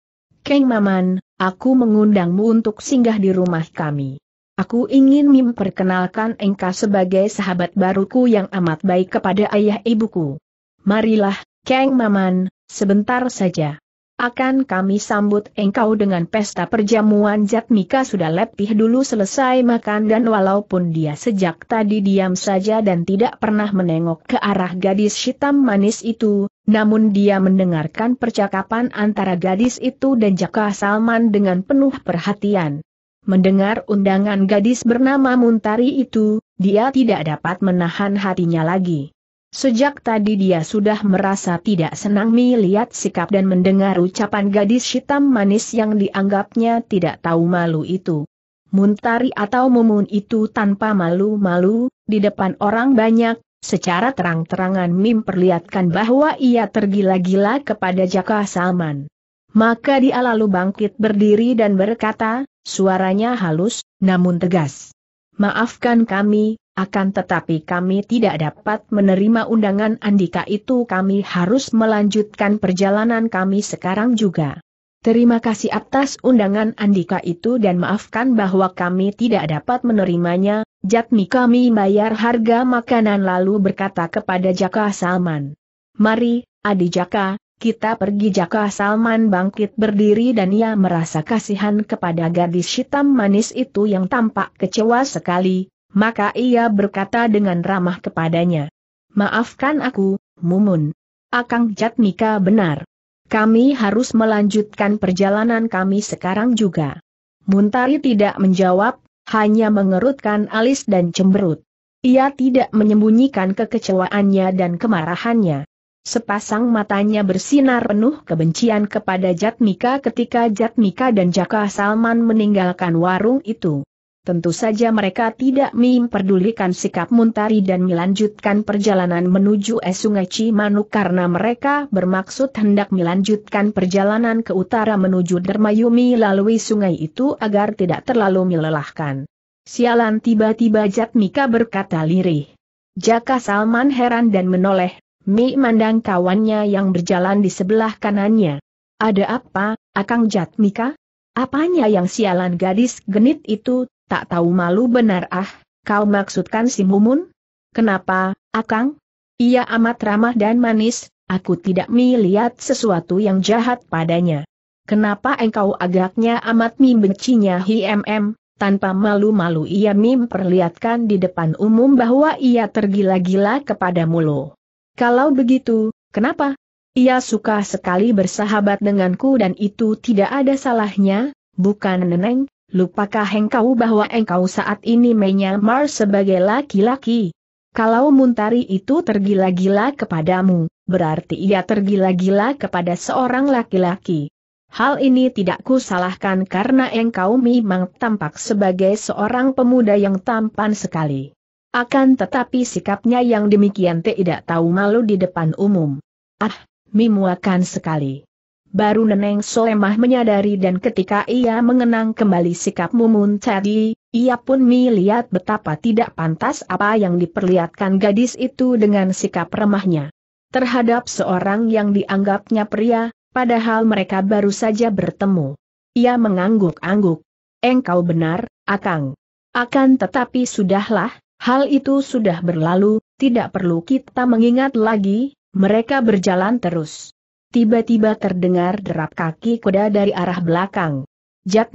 Keng Maman, aku mengundangmu untuk singgah di rumah kami. Aku ingin memperkenalkan engkau sebagai sahabat baruku yang amat baik kepada ayah ibuku. Marilah, Keng Maman, sebentar saja akan kami sambut engkau dengan pesta perjamuan Jatmika sudah lepih dulu selesai makan dan walaupun dia sejak tadi diam saja dan tidak pernah menengok ke arah gadis hitam manis itu, namun dia mendengarkan percakapan antara gadis itu dan Jaka Salman dengan penuh perhatian. Mendengar undangan gadis bernama Muntari itu, dia tidak dapat menahan hatinya lagi. Sejak tadi dia sudah merasa tidak senang melihat sikap dan mendengar ucapan gadis hitam manis yang dianggapnya tidak tahu malu itu. Muntari atau mumun itu tanpa malu-malu, di depan orang banyak, secara terang-terangan mim perlihatkan bahwa ia tergila-gila kepada Jaka Salman. Maka dia lalu bangkit berdiri dan berkata, suaranya halus, namun tegas. Maafkan kami, akan tetapi kami tidak dapat menerima undangan Andika itu kami harus melanjutkan perjalanan kami sekarang juga. Terima kasih atas undangan Andika itu dan maafkan bahwa kami tidak dapat menerimanya, Jatmi kami bayar harga makanan lalu berkata kepada Jaka Salman. Mari, Adi Jaka, kita pergi Jaka Salman bangkit berdiri dan ia merasa kasihan kepada gadis hitam manis itu yang tampak kecewa sekali, maka ia berkata dengan ramah kepadanya. Maafkan aku, Mumun. Akang Jatmika benar. Kami harus melanjutkan perjalanan kami sekarang juga. Muntari tidak menjawab, hanya mengerutkan alis dan cemberut. Ia tidak menyembunyikan kekecewaannya dan kemarahannya. Sepasang matanya bersinar penuh kebencian kepada Jatmika ketika Jatmika dan Jaka Salman meninggalkan warung itu. Tentu saja mereka tidak memperdulikan sikap Muntari dan melanjutkan perjalanan menuju es sungai Cimanuk karena mereka bermaksud hendak melanjutkan perjalanan ke utara menuju Dermayumi melalui sungai itu agar tidak terlalu melelahkan. Sialan tiba-tiba Jatmika berkata lirih. Jaka Salman heran dan menoleh, Mi mandang kawannya yang berjalan di sebelah kanannya. Ada apa, Akang Jatmika? Apanya yang sialan gadis genit itu tak tahu malu benar ah, kau maksudkan si Mumun? Kenapa, Akang? Ia amat ramah dan manis, aku tidak melihat sesuatu yang jahat padanya. Kenapa engkau agaknya amat membencinya HMM? Tanpa malu-malu ia memperlihatkan di depan umum bahwa ia tergila-gila kepada Mulo. Kalau begitu, kenapa? Ia suka sekali bersahabat denganku dan itu tidak ada salahnya, bukan neneng, Lupakah engkau bahwa engkau saat ini menyamar sebagai laki-laki? Kalau Muntari itu tergila-gila kepadamu, berarti ia tergila-gila kepada seorang laki-laki. Hal ini tidak kusalahkan karena engkau memang tampak sebagai seorang pemuda yang tampan sekali. Akan tetapi sikapnya yang demikian tidak tahu malu di depan umum. Ah, memuakan sekali. Baru Neneng Solemah menyadari dan ketika ia mengenang kembali sikap Mumun tadi, ia pun melihat betapa tidak pantas apa yang diperlihatkan gadis itu dengan sikap remahnya. Terhadap seorang yang dianggapnya pria, padahal mereka baru saja bertemu. Ia mengangguk-angguk. Engkau benar, Akang. Akan tetapi sudahlah, hal itu sudah berlalu, tidak perlu kita mengingat lagi, mereka berjalan terus tiba-tiba terdengar derap kaki kuda dari arah belakang.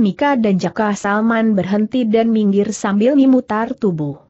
Mika dan Jaka Salman berhenti dan minggir sambil memutar tubuh.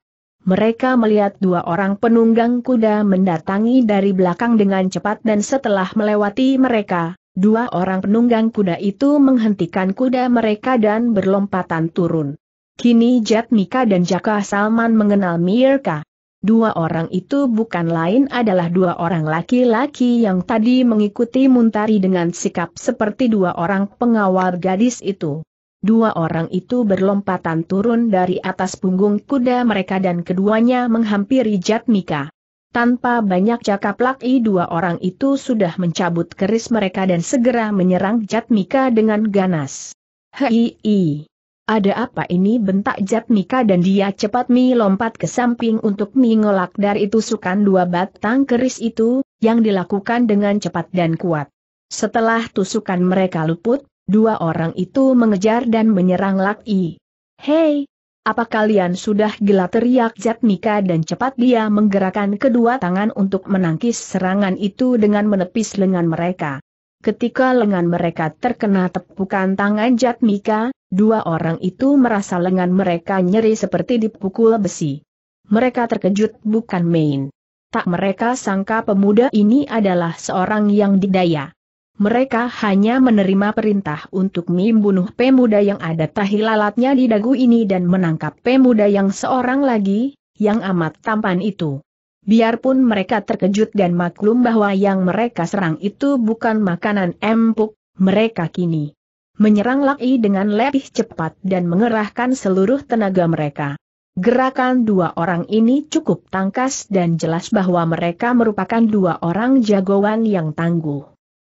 Mereka melihat dua orang penunggang kuda mendatangi dari belakang dengan cepat dan setelah melewati mereka, dua orang penunggang kuda itu menghentikan kuda mereka dan berlompatan turun. Kini Mika dan Jaka Salman mengenal Mirka. Dua orang itu bukan lain adalah dua orang laki-laki yang tadi mengikuti Muntari dengan sikap seperti dua orang pengawal gadis itu. Dua orang itu berlompatan turun dari atas punggung kuda mereka dan keduanya menghampiri Jatmika. Tanpa banyak cakap laki dua orang itu sudah mencabut keris mereka dan segera menyerang Jatmika dengan ganas. Hei! Ada apa ini bentak Jatmika dan dia cepat Mi lompat ke samping untuk Mi ngolak dari tusukan dua batang keris itu, yang dilakukan dengan cepat dan kuat. Setelah tusukan mereka luput, dua orang itu mengejar dan menyerang Lak I. Hei, apa kalian sudah gila teriak Jatmika dan cepat dia menggerakkan kedua tangan untuk menangkis serangan itu dengan menepis lengan mereka. Ketika lengan mereka terkena tepukan tangan Jatmika, dua orang itu merasa lengan mereka nyeri seperti dipukul besi. Mereka terkejut bukan main. Tak mereka sangka pemuda ini adalah seorang yang didaya. Mereka hanya menerima perintah untuk membunuh pemuda yang ada tahi lalatnya di dagu ini dan menangkap pemuda yang seorang lagi, yang amat tampan itu. Biarpun mereka terkejut dan maklum bahwa yang mereka serang itu bukan makanan empuk, mereka kini menyerang Laki dengan lebih cepat dan mengerahkan seluruh tenaga mereka. Gerakan dua orang ini cukup tangkas dan jelas bahwa mereka merupakan dua orang jagoan yang tangguh.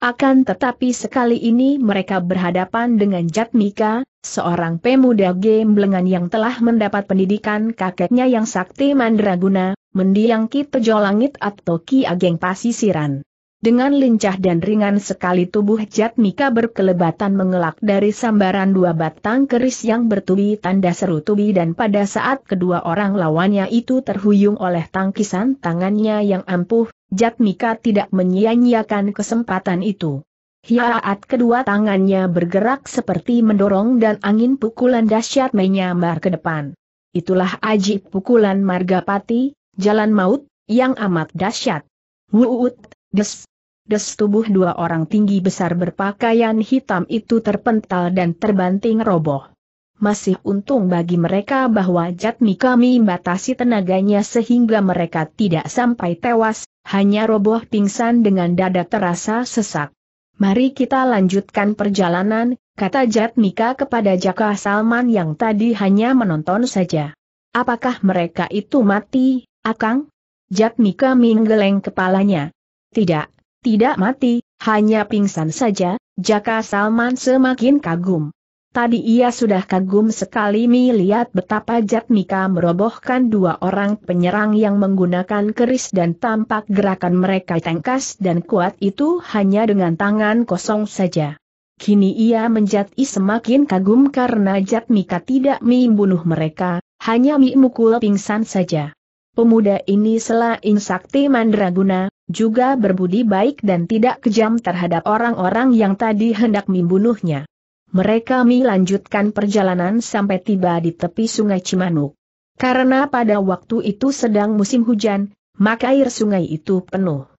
Akan tetapi sekali ini mereka berhadapan dengan Jatmika, seorang pemuda gemblengan yang telah mendapat pendidikan kakeknya yang sakti mandraguna, mendiang Ki Tejo Langit atau Ki Ageng Pasisiran. Dengan lincah dan ringan sekali tubuh Jatmika berkelebatan mengelak dari sambaran dua batang keris yang bertubi tanda seru tubi dan pada saat kedua orang lawannya itu terhuyung oleh tangkisan tangannya yang ampuh, Jatmika tidak menyia-nyiakan kesempatan itu. Hiaat kedua tangannya bergerak seperti mendorong dan angin pukulan dahsyat menyambar ke depan. Itulah ajib pukulan Margapati, jalan maut, yang amat dahsyat. Wuut, des. Des tubuh dua orang tinggi besar berpakaian hitam itu terpental dan terbanting roboh masih untung bagi mereka bahwa Jatmi kami batasi tenaganya sehingga mereka tidak sampai tewas, hanya roboh pingsan dengan dada terasa sesak. Mari kita lanjutkan perjalanan, kata Jatmika kepada Jaka Salman yang tadi hanya menonton saja. Apakah mereka itu mati, Akang? Jatmika menggeleng kepalanya. Tidak, tidak mati, hanya pingsan saja, Jaka Salman semakin kagum. Tadi ia sudah kagum sekali melihat betapa Jatmika merobohkan dua orang penyerang yang menggunakan keris dan tampak gerakan mereka tangkas dan kuat itu hanya dengan tangan kosong saja. Kini ia menjadi semakin kagum karena Jatmika tidak membunuh mereka, hanya memukul pingsan saja. Pemuda ini selain sakti mandraguna, juga berbudi baik dan tidak kejam terhadap orang-orang yang tadi hendak membunuhnya. Mereka melanjutkan perjalanan sampai tiba di tepi sungai Cimanuk. Karena pada waktu itu sedang musim hujan, maka air sungai itu penuh.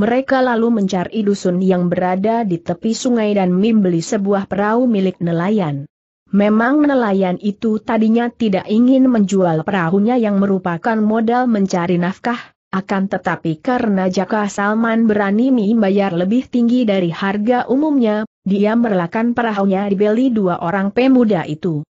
Mereka lalu mencari dusun yang berada di tepi sungai dan membeli sebuah perahu milik nelayan. Memang nelayan itu tadinya tidak ingin menjual perahunya yang merupakan modal mencari nafkah, akan tetapi karena Jaka Salman berani membayar lebih tinggi dari harga umumnya, dia merelakan perahunya dibeli dua orang pemuda itu.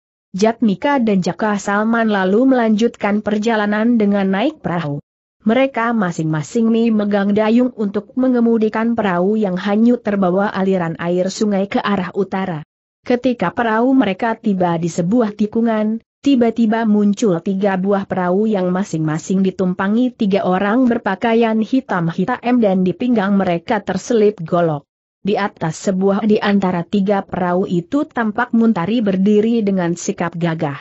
Mika dan Jaka Salman lalu melanjutkan perjalanan dengan naik perahu. Mereka masing-masing memegang dayung untuk mengemudikan perahu yang hanyut terbawa aliran air sungai ke arah utara. Ketika perahu mereka tiba di sebuah tikungan, tiba-tiba muncul tiga buah perahu yang masing-masing ditumpangi tiga orang berpakaian hitam-hitam dan di pinggang mereka terselip golok. Di atas sebuah di antara tiga perahu itu tampak Muntari berdiri dengan sikap gagah.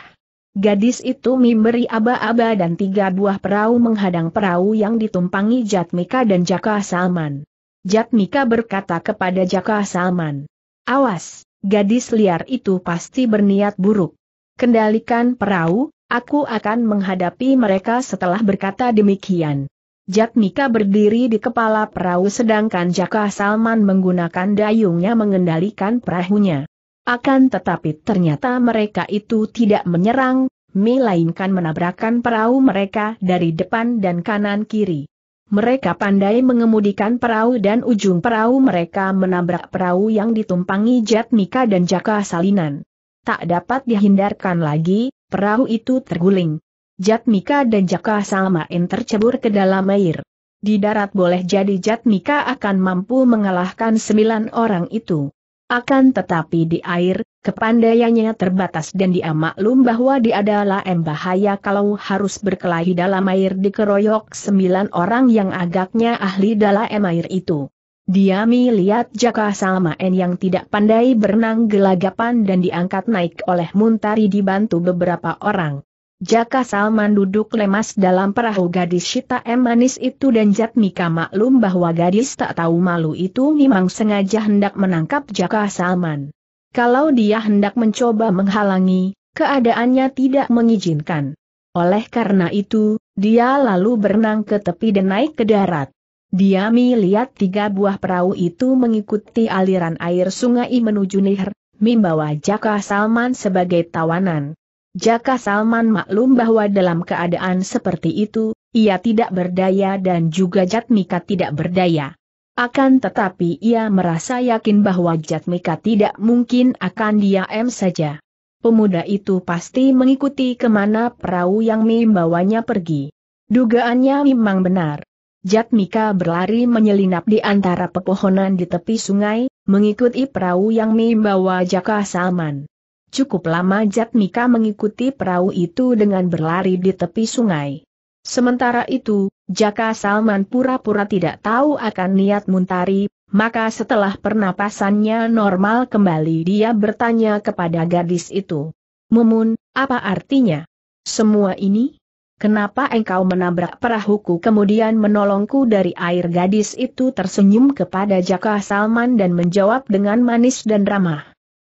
Gadis itu memberi aba-aba dan tiga buah perahu menghadang perahu yang ditumpangi Jatmika dan Jaka Salman. Jatmika berkata kepada Jaka Salman, Awas, gadis liar itu pasti berniat buruk. Kendalikan perahu, aku akan menghadapi mereka setelah berkata demikian. Jatmika berdiri di kepala perahu sedangkan Jaka Salman menggunakan dayungnya mengendalikan perahunya. Akan tetapi ternyata mereka itu tidak menyerang, melainkan menabrakkan perahu mereka dari depan dan kanan kiri. Mereka pandai mengemudikan perahu dan ujung perahu mereka menabrak perahu yang ditumpangi Jatmika dan Jaka Salinan. Tak dapat dihindarkan lagi, perahu itu terguling. Jatmika dan Jaka Salmain tercebur ke dalam air. Di darat boleh jadi Jatmika akan mampu mengalahkan sembilan orang itu. Akan tetapi di air, kepandaiannya terbatas dan dia maklum bahwa dia adalah embahaya kalau harus berkelahi dalam air dikeroyok sembilan orang yang agaknya ahli dalam air itu. Dia melihat Jaka Salmaen yang tidak pandai berenang gelagapan dan diangkat naik oleh Muntari dibantu beberapa orang. Jaka Salman duduk lemas dalam perahu gadis Shita M. Manis itu dan Jatmika maklum bahwa gadis tak tahu malu itu memang sengaja hendak menangkap Jaka Salman. Kalau dia hendak mencoba menghalangi, keadaannya tidak mengizinkan. Oleh karena itu, dia lalu berenang ke tepi dan naik ke darat. Dia melihat tiga buah perahu itu mengikuti aliran air sungai menuju Nihar, membawa Jaka Salman sebagai tawanan. Jaka Salman maklum bahwa dalam keadaan seperti itu, ia tidak berdaya dan juga Jatmika tidak berdaya. Akan tetapi ia merasa yakin bahwa Jatmika tidak mungkin akan diam saja. Pemuda itu pasti mengikuti kemana perahu yang membawanya pergi. Dugaannya memang benar. Jatmika berlari menyelinap di antara pepohonan di tepi sungai, mengikuti perahu yang membawa Jaka Salman. Cukup lama Jatmika mengikuti perahu itu dengan berlari di tepi sungai. Sementara itu, Jaka Salman pura-pura tidak tahu akan niat Muntari, maka setelah pernapasannya normal kembali dia bertanya kepada gadis itu. Mumun, apa artinya? Semua ini? Kenapa engkau menabrak perahuku kemudian menolongku dari air gadis itu tersenyum kepada Jaka Salman dan menjawab dengan manis dan ramah.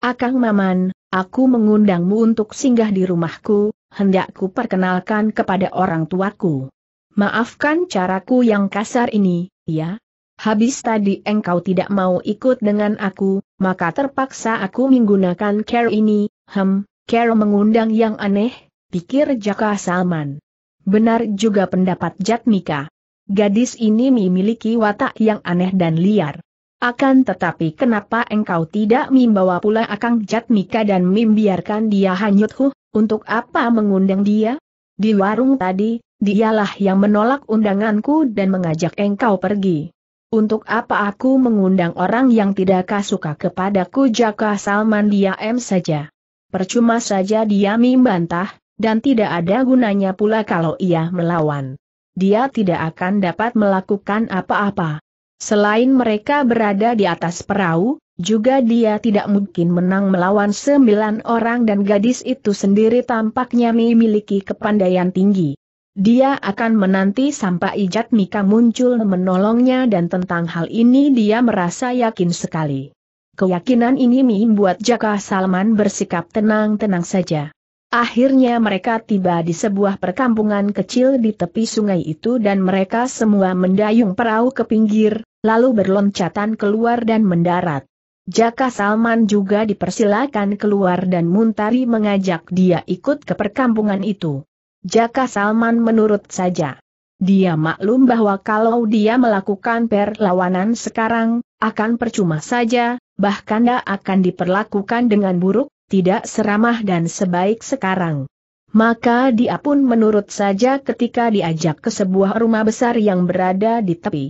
Akang Maman, Aku mengundangmu untuk singgah di rumahku, hendakku perkenalkan kepada orang tuaku. Maafkan caraku yang kasar ini, ya. Habis tadi engkau tidak mau ikut dengan aku, maka terpaksa aku menggunakan care ini, hem, care mengundang yang aneh, pikir Jaka Salman. Benar juga pendapat Jatmika. Gadis ini memiliki watak yang aneh dan liar. Akan tetapi kenapa engkau tidak membawa pula Akang Jatmika dan membiarkan dia hanyut huh, untuk apa mengundang dia? Di warung tadi, dialah yang menolak undanganku dan mengajak engkau pergi. Untuk apa aku mengundang orang yang tidak suka kepadaku Jaka Salman dia diam saja. Percuma saja dia membantah, dan tidak ada gunanya pula kalau ia melawan. Dia tidak akan dapat melakukan apa-apa. Selain mereka berada di atas perahu, juga dia tidak mungkin menang melawan sembilan orang dan gadis itu sendiri tampaknya memiliki kepandaian tinggi. Dia akan menanti sampai Ijat Mika muncul menolongnya dan tentang hal ini dia merasa yakin sekali. Keyakinan ini membuat Jaka Salman bersikap tenang-tenang saja. Akhirnya mereka tiba di sebuah perkampungan kecil di tepi sungai itu dan mereka semua mendayung perahu ke pinggir, lalu berloncatan keluar dan mendarat. Jaka Salman juga dipersilakan keluar dan Muntari mengajak dia ikut ke perkampungan itu. Jaka Salman menurut saja. Dia maklum bahwa kalau dia melakukan perlawanan sekarang, akan percuma saja, bahkan dia akan diperlakukan dengan buruk, tidak seramah dan sebaik sekarang. Maka dia pun menurut saja ketika diajak ke sebuah rumah besar yang berada di tepi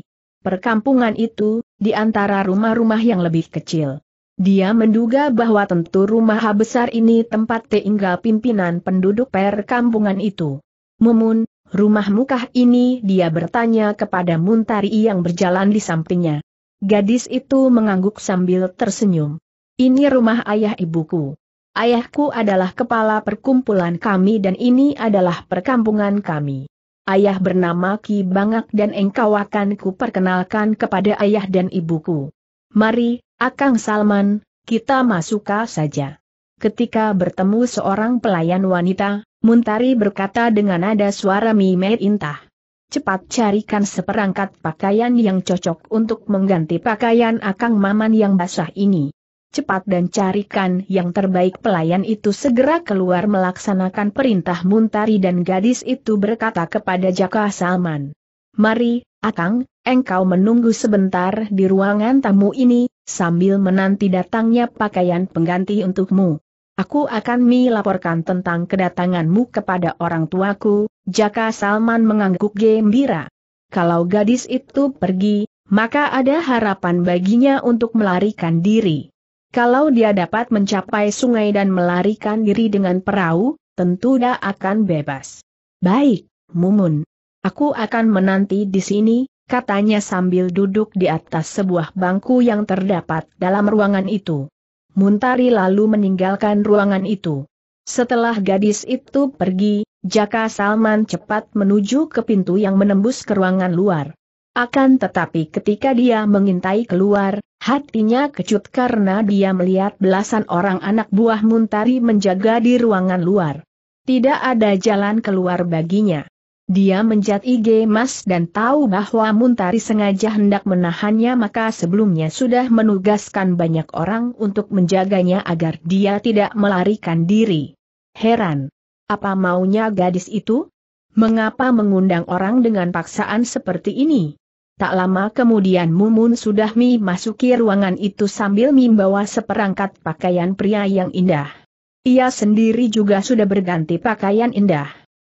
perkampungan itu, di antara rumah-rumah yang lebih kecil. Dia menduga bahwa tentu rumah besar ini tempat tinggal pimpinan penduduk perkampungan itu. Mumun, rumah mukah ini dia bertanya kepada Muntari yang berjalan di sampingnya. Gadis itu mengangguk sambil tersenyum. Ini rumah ayah ibuku. Ayahku adalah kepala perkumpulan kami dan ini adalah perkampungan kami. Ayah bernama Ki Bangak dan engkau akan kuperkenalkan kepada ayah dan ibuku. Mari, Akang Salman, kita masuk saja. Ketika bertemu seorang pelayan wanita, Muntari berkata dengan nada suara Mime Intah. Cepat carikan seperangkat pakaian yang cocok untuk mengganti pakaian Akang Maman yang basah ini cepat dan carikan yang terbaik pelayan itu segera keluar melaksanakan perintah Muntari dan gadis itu berkata kepada Jaka Salman. Mari, Akang, engkau menunggu sebentar di ruangan tamu ini, sambil menanti datangnya pakaian pengganti untukmu. Aku akan melaporkan tentang kedatanganmu kepada orang tuaku, Jaka Salman mengangguk gembira. Kalau gadis itu pergi, maka ada harapan baginya untuk melarikan diri. Kalau dia dapat mencapai sungai dan melarikan diri dengan perahu, tentu dia akan bebas. Baik, Mumun. Aku akan menanti di sini, katanya sambil duduk di atas sebuah bangku yang terdapat dalam ruangan itu. Muntari lalu meninggalkan ruangan itu. Setelah gadis itu pergi, Jaka Salman cepat menuju ke pintu yang menembus ke ruangan luar. Akan tetapi ketika dia mengintai keluar, hatinya kecut karena dia melihat belasan orang anak buah Muntari menjaga di ruangan luar. Tidak ada jalan keluar baginya. Dia menjat IG Mas dan tahu bahwa Muntari sengaja hendak menahannya maka sebelumnya sudah menugaskan banyak orang untuk menjaganya agar dia tidak melarikan diri. Heran. Apa maunya gadis itu? Mengapa mengundang orang dengan paksaan seperti ini? Tak lama kemudian Mumun sudah mi masuki ruangan itu sambil membawa seperangkat pakaian pria yang indah. Ia sendiri juga sudah berganti pakaian indah.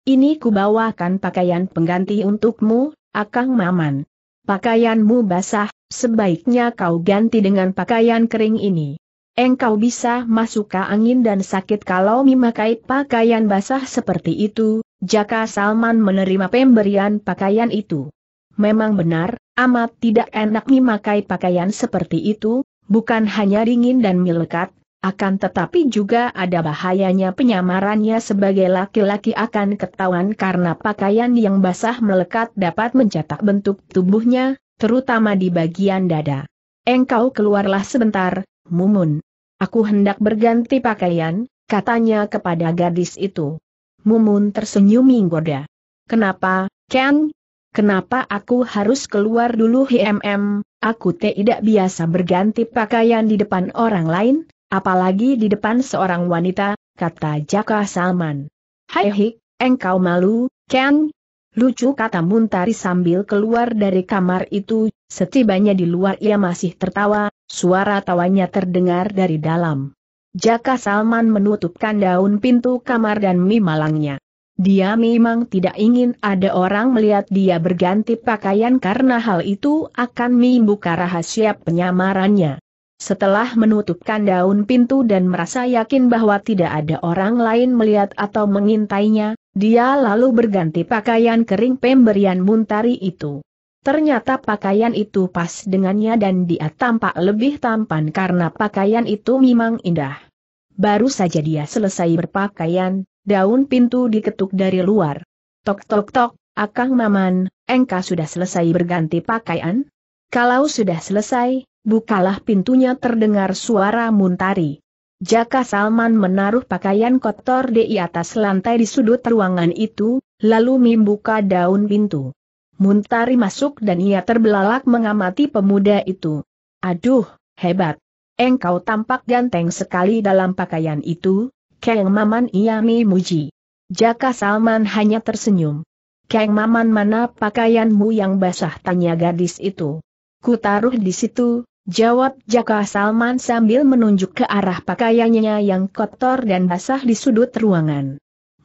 Ini kubawakan pakaian pengganti untukmu, Akang Maman. Pakaianmu basah, sebaiknya kau ganti dengan pakaian kering ini. Engkau bisa masuk ke angin dan sakit kalau memakai pakaian basah seperti itu, Jaka Salman menerima pemberian pakaian itu. Memang benar, amat tidak enak memakai pakaian seperti itu, bukan hanya dingin dan melekat, akan tetapi juga ada bahayanya penyamarannya sebagai laki-laki akan ketahuan karena pakaian yang basah melekat dapat mencetak bentuk tubuhnya, terutama di bagian dada. Engkau keluarlah sebentar, Mumun. Aku hendak berganti pakaian, katanya kepada gadis itu. Mumun tersenyum menggoda. Kenapa, Ken? Kenapa aku harus keluar dulu HMM, aku tidak biasa berganti pakaian di depan orang lain, apalagi di depan seorang wanita, kata Jaka Salman. Hai hik, engkau malu, Ken? Lucu kata Muntari sambil keluar dari kamar itu, setibanya di luar ia masih tertawa, suara tawanya terdengar dari dalam. Jaka Salman menutupkan daun pintu kamar dan mie malangnya. Dia memang tidak ingin ada orang melihat dia berganti pakaian karena hal itu akan membuka rahasia penyamarannya. Setelah menutupkan daun pintu dan merasa yakin bahwa tidak ada orang lain melihat atau mengintainya, dia lalu berganti pakaian kering pemberian Muntari itu. Ternyata pakaian itu pas dengannya dan dia tampak lebih tampan karena pakaian itu memang indah. Baru saja dia selesai berpakaian, daun pintu diketuk dari luar. Tok tok tok, Akang Maman, engkau sudah selesai berganti pakaian? Kalau sudah selesai, bukalah pintunya terdengar suara muntari. Jaka Salman menaruh pakaian kotor di atas lantai di sudut ruangan itu, lalu membuka daun pintu. Muntari masuk dan ia terbelalak mengamati pemuda itu. Aduh, hebat. Engkau tampak ganteng sekali dalam pakaian itu, Kang Maman ia Muji. Jaka Salman hanya tersenyum. Kang Maman mana pakaianmu yang basah tanya gadis itu. Ku taruh di situ, jawab Jaka Salman sambil menunjuk ke arah pakaiannya yang kotor dan basah di sudut ruangan.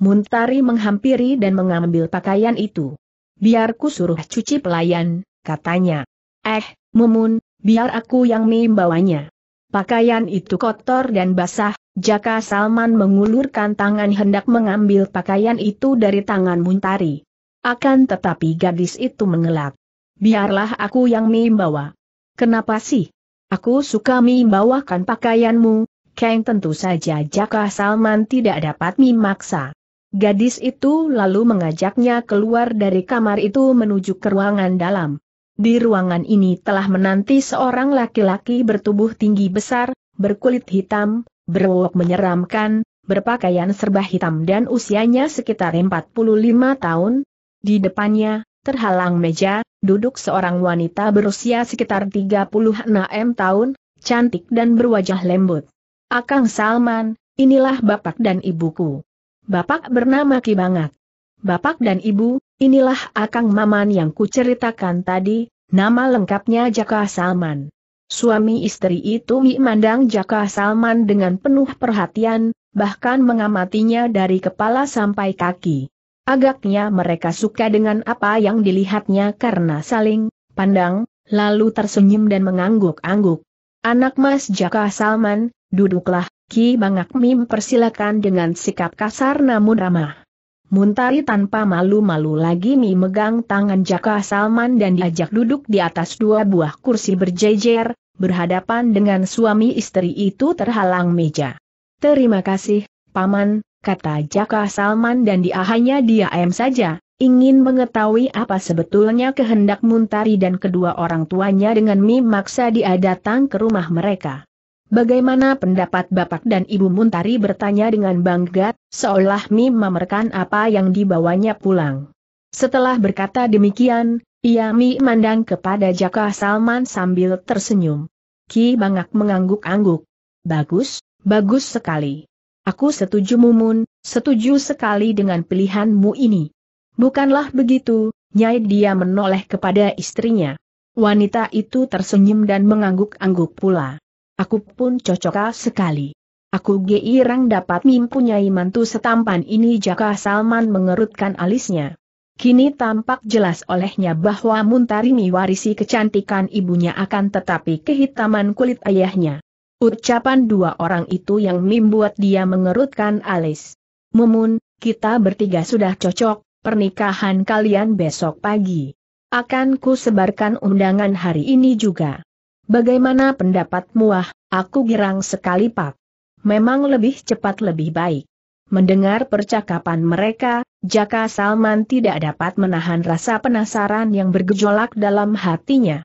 Muntari menghampiri dan mengambil pakaian itu. Biar ku suruh cuci pelayan, katanya. Eh, Mumun, biar aku yang membawanya. Pakaian itu kotor dan basah, Jaka Salman mengulurkan tangan hendak mengambil pakaian itu dari tangan Muntari. Akan tetapi gadis itu mengelak. Biarlah aku yang membawa. Kenapa sih? Aku suka membawakan pakaianmu, Kang tentu saja Jaka Salman tidak dapat memaksa. Gadis itu lalu mengajaknya keluar dari kamar itu menuju ke ruangan dalam. Di ruangan ini telah menanti seorang laki-laki bertubuh tinggi besar, berkulit hitam, berwok menyeramkan, berpakaian serba hitam dan usianya sekitar 45 tahun. Di depannya, terhalang meja, duduk seorang wanita berusia sekitar 36 tahun, cantik dan berwajah lembut. Akang Salman, inilah bapak dan ibuku. Bapak bernama Ki Bangat. Bapak dan ibu, inilah Akang Maman yang kuceritakan tadi, nama lengkapnya Jaka Salman. Suami istri itu memandang Jaka Salman dengan penuh perhatian, bahkan mengamatinya dari kepala sampai kaki. Agaknya mereka suka dengan apa yang dilihatnya karena saling pandang, lalu tersenyum dan mengangguk-angguk. Anak Mas Jaka Salman, duduklah, Ki Bangak Mim persilakan dengan sikap kasar namun ramah. Muntari tanpa malu-malu lagi Mi megang tangan Jaka Salman dan diajak duduk di atas dua buah kursi berjejer, berhadapan dengan suami istri itu terhalang meja. Terima kasih, Paman, kata Jaka Salman dan dia hanya diam saja, ingin mengetahui apa sebetulnya kehendak Muntari dan kedua orang tuanya dengan memaksa dia datang ke rumah mereka. Bagaimana pendapat Bapak dan Ibu Muntari bertanya dengan bangga, seolah memerkan apa yang dibawanya pulang. Setelah berkata demikian, ia mandang kepada Jaka Salman sambil tersenyum. Ki Bangak mengangguk-angguk. Bagus, bagus sekali. Aku setuju Mumun, setuju sekali dengan pilihanmu ini. Bukanlah begitu, Nyai dia menoleh kepada istrinya. Wanita itu tersenyum dan mengangguk-angguk pula. Aku pun cocok sekali. Aku geirang dapat mempunyai mantu setampan ini Jaka Salman mengerutkan alisnya. Kini tampak jelas olehnya bahwa Muntarimi warisi kecantikan ibunya akan tetapi kehitaman kulit ayahnya. Ucapan dua orang itu yang membuat dia mengerutkan alis. Mumun, kita bertiga sudah cocok, pernikahan kalian besok pagi. Akan ku sebarkan undangan hari ini juga. Bagaimana pendapatmu ah, aku girang sekali pak. Memang lebih cepat lebih baik. Mendengar percakapan mereka, Jaka Salman tidak dapat menahan rasa penasaran yang bergejolak dalam hatinya.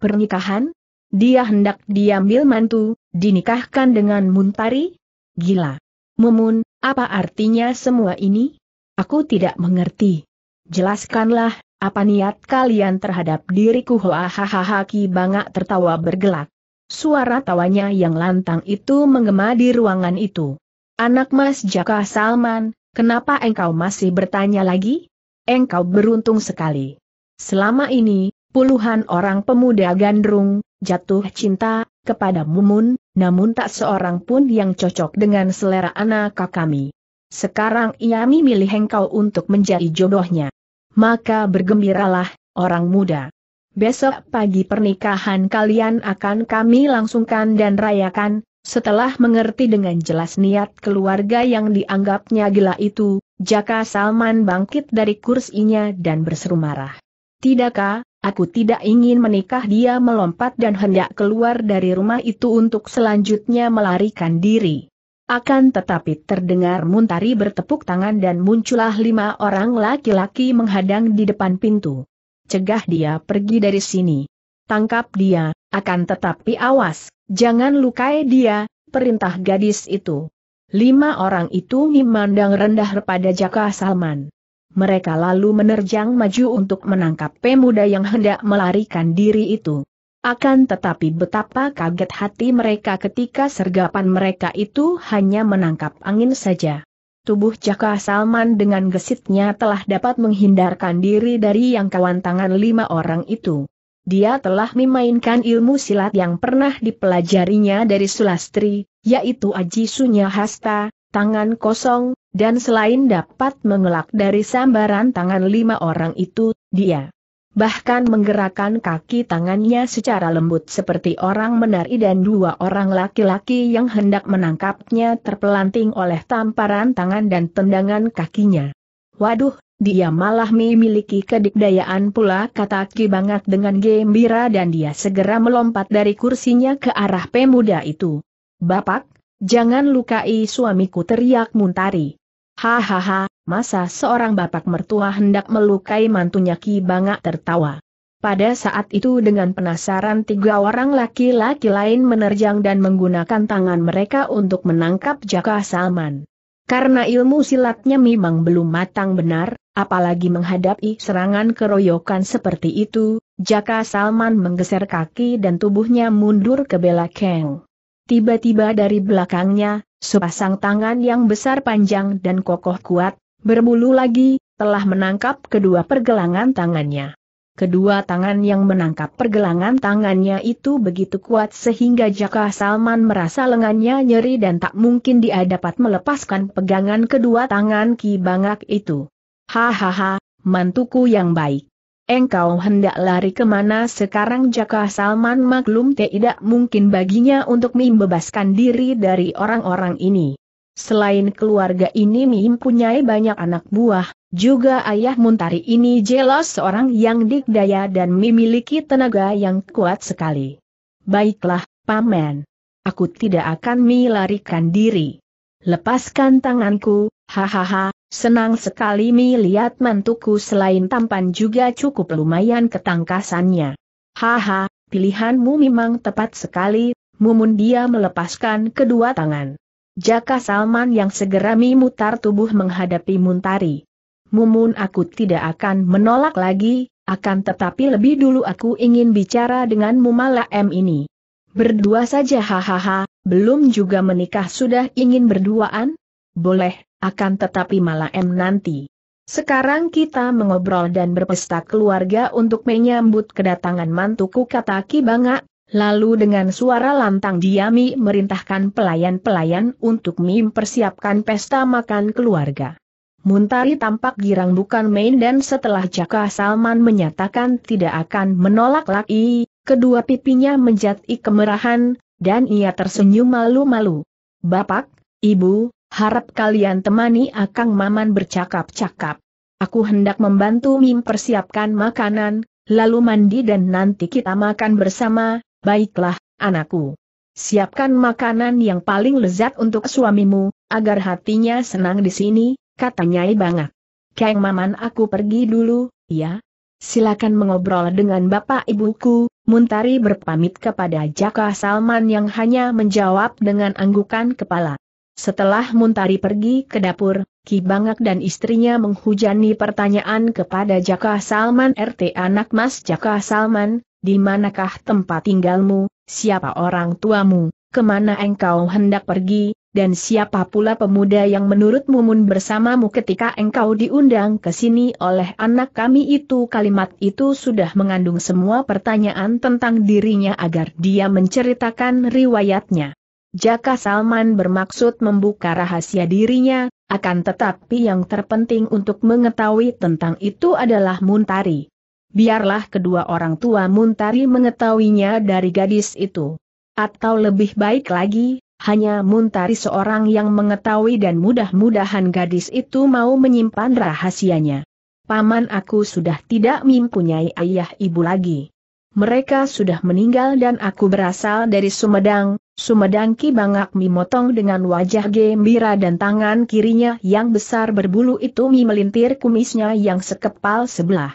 Pernikahan? Dia hendak diambil mantu, dinikahkan dengan Muntari? Gila. Mumun, apa artinya semua ini? Aku tidak mengerti. Jelaskanlah, apa niat kalian terhadap diriku Hahaha Ki Banga tertawa bergelak. Suara tawanya yang lantang itu menggema di ruangan itu. Anak Mas Jaka Salman, kenapa engkau masih bertanya lagi? Engkau beruntung sekali. Selama ini, puluhan orang pemuda gandrung, jatuh cinta, kepada Mumun, namun tak seorang pun yang cocok dengan selera anak kami. Sekarang ia memilih engkau untuk menjadi jodohnya. Maka bergembiralah, orang muda. Besok pagi pernikahan kalian akan kami langsungkan dan rayakan, setelah mengerti dengan jelas niat keluarga yang dianggapnya gila itu, Jaka Salman bangkit dari kursinya dan berseru marah. Tidakkah, aku tidak ingin menikah dia melompat dan hendak keluar dari rumah itu untuk selanjutnya melarikan diri. Akan tetapi terdengar Muntari bertepuk tangan dan muncullah lima orang laki-laki menghadang di depan pintu. Cegah dia pergi dari sini. Tangkap dia, akan tetapi awas, Jangan lukai dia, perintah gadis itu. Lima orang itu memandang rendah kepada Jaka Salman. Mereka lalu menerjang maju untuk menangkap pemuda yang hendak melarikan diri itu. Akan tetapi betapa kaget hati mereka ketika sergapan mereka itu hanya menangkap angin saja. Tubuh Jaka Salman dengan gesitnya telah dapat menghindarkan diri dari yang kawan tangan lima orang itu dia telah memainkan ilmu silat yang pernah dipelajarinya dari Sulastri, yaitu Aji Sunya Hasta, tangan kosong, dan selain dapat mengelak dari sambaran tangan lima orang itu, dia bahkan menggerakkan kaki tangannya secara lembut seperti orang menari dan dua orang laki-laki yang hendak menangkapnya terpelanting oleh tamparan tangan dan tendangan kakinya. Waduh, dia malah memiliki kedikdayaan pula kata Ki Bangat dengan gembira dan dia segera melompat dari kursinya ke arah pemuda itu. Bapak, jangan lukai suamiku teriak Muntari. Hahaha, masa seorang bapak mertua hendak melukai mantunya Ki Bangat tertawa. Pada saat itu dengan penasaran tiga orang laki-laki lain menerjang dan menggunakan tangan mereka untuk menangkap Jaka Salman. Karena ilmu silatnya memang belum matang benar, apalagi menghadapi serangan keroyokan seperti itu, Jaka Salman menggeser kaki dan tubuhnya mundur ke belakang. Tiba-tiba dari belakangnya, sepasang tangan yang besar panjang dan kokoh kuat, berbulu lagi, telah menangkap kedua pergelangan tangannya. Kedua tangan yang menangkap pergelangan tangannya itu begitu kuat sehingga Jaka Salman merasa lengannya nyeri dan tak mungkin dia dapat melepaskan pegangan kedua tangan Ki Bangak itu. Hahaha, mantuku yang baik. Engkau hendak lari kemana sekarang Jaka Salman maklum tidak mungkin baginya untuk membebaskan diri dari orang-orang ini. Selain keluarga ini Mim punya banyak anak buah, juga ayah Muntari ini jelas seorang yang dikdaya dan memiliki tenaga yang kuat sekali. Baiklah, Paman. Aku tidak akan melarikan diri. Lepaskan tanganku, hahaha, senang sekali melihat mantuku selain tampan juga cukup lumayan ketangkasannya. Haha, pilihanmu memang tepat sekali, mumun dia melepaskan kedua tangan. Jaka Salman yang segera memutar tubuh menghadapi Muntari. Mumun aku tidak akan menolak lagi, akan tetapi lebih dulu aku ingin bicara dengan Mumala M ini. Berdua saja hahaha, belum juga menikah sudah ingin berduaan? Boleh, akan tetapi Mala M nanti. Sekarang kita mengobrol dan berpesta keluarga untuk menyambut kedatangan mantuku kata bangga. lalu dengan suara lantang Diami merintahkan pelayan-pelayan untuk mempersiapkan pesta makan keluarga. Muntari tampak girang bukan main dan setelah Jaka Salman menyatakan tidak akan menolak lagi, kedua pipinya menjadi kemerahan, dan ia tersenyum malu-malu. Bapak, Ibu, harap kalian temani Akang Maman bercakap-cakap. Aku hendak membantu Mim persiapkan makanan, lalu mandi dan nanti kita makan bersama, baiklah, anakku. Siapkan makanan yang paling lezat untuk suamimu, agar hatinya senang di sini, kata Nyai Bangak. Kang Maman aku pergi dulu, ya? Silakan mengobrol dengan bapak ibuku, Muntari berpamit kepada Jaka Salman yang hanya menjawab dengan anggukan kepala. Setelah Muntari pergi ke dapur, Ki Bangak dan istrinya menghujani pertanyaan kepada Jaka Salman RT anak mas Jaka Salman, di manakah tempat tinggalmu, siapa orang tuamu, kemana engkau hendak pergi, dan siapa pula pemuda yang menurut Mumun bersamamu ketika engkau diundang ke sini oleh anak kami itu kalimat itu sudah mengandung semua pertanyaan tentang dirinya agar dia menceritakan riwayatnya. Jaka Salman bermaksud membuka rahasia dirinya, akan tetapi yang terpenting untuk mengetahui tentang itu adalah Muntari. Biarlah kedua orang tua Muntari mengetahuinya dari gadis itu. Atau lebih baik lagi, hanya Muntari seorang yang mengetahui dan mudah-mudahan gadis itu mau menyimpan rahasianya. Paman aku sudah tidak mempunyai ayah ibu lagi. Mereka sudah meninggal dan aku berasal dari Sumedang, Sumedang Ki Bangak mimotong dengan wajah gembira dan tangan kirinya yang besar berbulu itu Mi melintir kumisnya yang sekepal sebelah.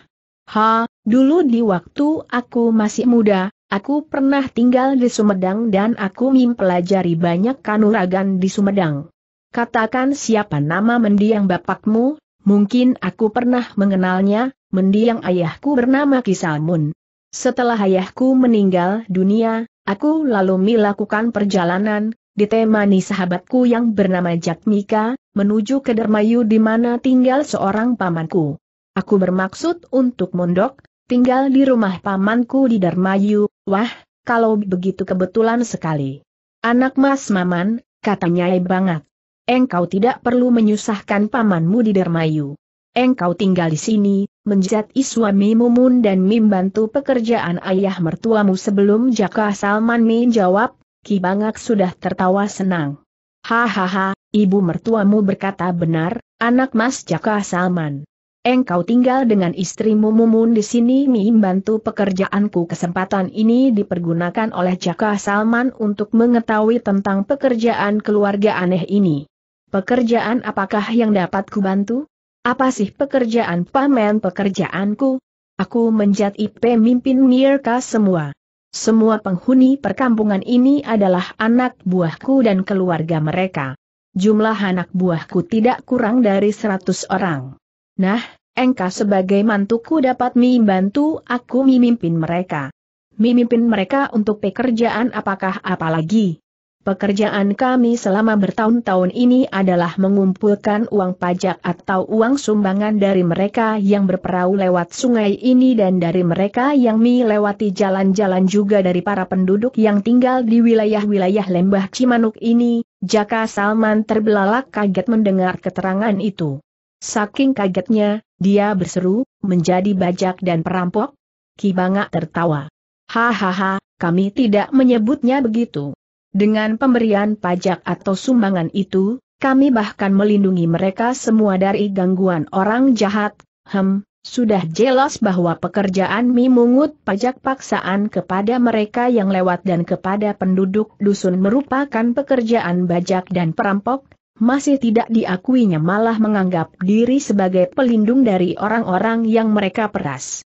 Ha, dulu di waktu aku masih muda, Aku pernah tinggal di Sumedang dan aku mempelajari banyak kanuragan di Sumedang. Katakan siapa nama mendiang bapakmu, mungkin aku pernah mengenalnya, mendiang ayahku bernama Kisalmun. Setelah ayahku meninggal dunia, aku lalu melakukan perjalanan, ditemani sahabatku yang bernama Jatmika, menuju ke Dermayu di mana tinggal seorang pamanku. Aku bermaksud untuk mondok, tinggal di rumah pamanku di Darmayu, wah, kalau begitu kebetulan sekali. Anak mas maman, katanya banget. Engkau tidak perlu menyusahkan pamanmu di Darmayu. Engkau tinggal di sini, menjati suami Mumun dan membantu pekerjaan ayah mertuamu sebelum Jaka Salman menjawab, Ki Bangak sudah tertawa senang. Hahaha, ibu mertuamu berkata benar, anak mas Jaka Salman. Engkau tinggal dengan istrimu Mumun di sini bantu pekerjaanku kesempatan ini dipergunakan oleh Jaka Salman untuk mengetahui tentang pekerjaan keluarga aneh ini. Pekerjaan apakah yang dapat kubantu? Apa sih pekerjaan pamen pekerjaanku? Aku menjat menjadi mimpin Mirka semua. Semua penghuni perkampungan ini adalah anak buahku dan keluarga mereka. Jumlah anak buahku tidak kurang dari 100 orang. Nah, engkau sebagai mantuku dapat membantu aku memimpin mereka. Memimpin mereka untuk pekerjaan apakah apalagi? Pekerjaan kami selama bertahun-tahun ini adalah mengumpulkan uang pajak atau uang sumbangan dari mereka yang berperahu lewat sungai ini dan dari mereka yang melewati jalan-jalan juga dari para penduduk yang tinggal di wilayah-wilayah lembah Cimanuk ini. Jaka Salman terbelalak kaget mendengar keterangan itu. Saking kagetnya, dia berseru, menjadi bajak dan perampok? Kibanga tertawa. Hahaha, kami tidak menyebutnya begitu. Dengan pemberian pajak atau sumbangan itu, kami bahkan melindungi mereka semua dari gangguan orang jahat. Hem, sudah jelas bahwa pekerjaan mimungut pajak paksaan kepada mereka yang lewat dan kepada penduduk dusun merupakan pekerjaan bajak dan perampok, masih tidak diakuinya malah menganggap diri sebagai pelindung dari orang-orang yang mereka peras.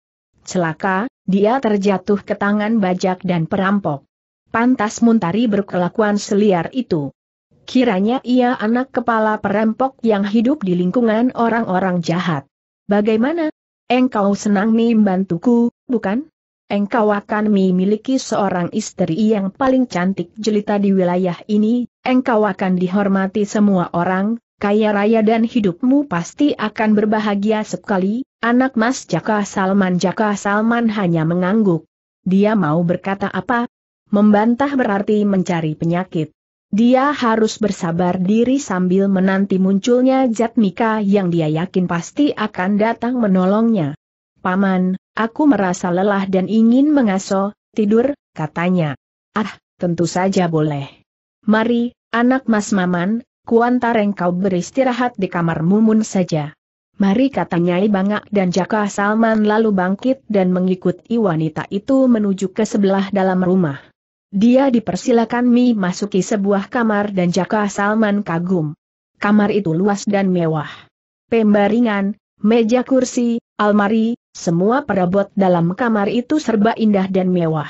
Celaka, dia terjatuh ke tangan bajak dan perampok. Pantas Muntari berkelakuan seliar itu. Kiranya ia anak kepala perampok yang hidup di lingkungan orang-orang jahat. Bagaimana? Engkau senang membantuku, bukan? engkau akan memiliki seorang istri yang paling cantik jelita di wilayah ini, engkau akan dihormati semua orang, kaya raya dan hidupmu pasti akan berbahagia sekali, anak mas Jaka Salman Jaka Salman hanya mengangguk. Dia mau berkata apa? Membantah berarti mencari penyakit. Dia harus bersabar diri sambil menanti munculnya Jatmika yang dia yakin pasti akan datang menolongnya. Paman, Aku merasa lelah dan ingin mengaso, tidur, katanya. Ah, tentu saja boleh. Mari, anak Mas Maman, kuantareng engkau beristirahat di kamar Mumun saja. Mari katanya Ibangak dan Jaka Salman lalu bangkit dan mengikuti wanita itu menuju ke sebelah dalam rumah. Dia dipersilakan Mi masuki sebuah kamar dan Jaka Salman kagum. Kamar itu luas dan mewah. Pembaringan, meja kursi, almari, semua perabot dalam kamar itu serba indah dan mewah.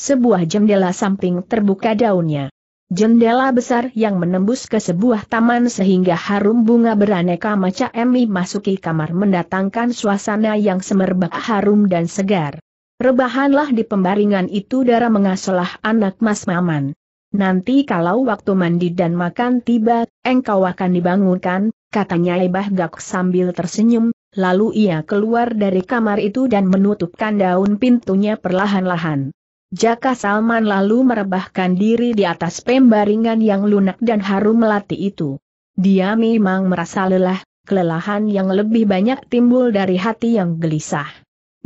Sebuah jendela samping terbuka daunnya. Jendela besar yang menembus ke sebuah taman sehingga harum bunga beraneka macam emi masuki kamar mendatangkan suasana yang semerbak harum dan segar. Rebahanlah di pembaringan itu darah mengasolah anak Mas Maman. Nanti kalau waktu mandi dan makan tiba, engkau akan dibangunkan, katanya Ebah Gak sambil tersenyum, Lalu ia keluar dari kamar itu dan menutupkan daun pintunya perlahan-lahan. Jaka Salman lalu merebahkan diri di atas pembaringan yang lunak dan harum melati itu. Dia memang merasa lelah, kelelahan yang lebih banyak timbul dari hati yang gelisah.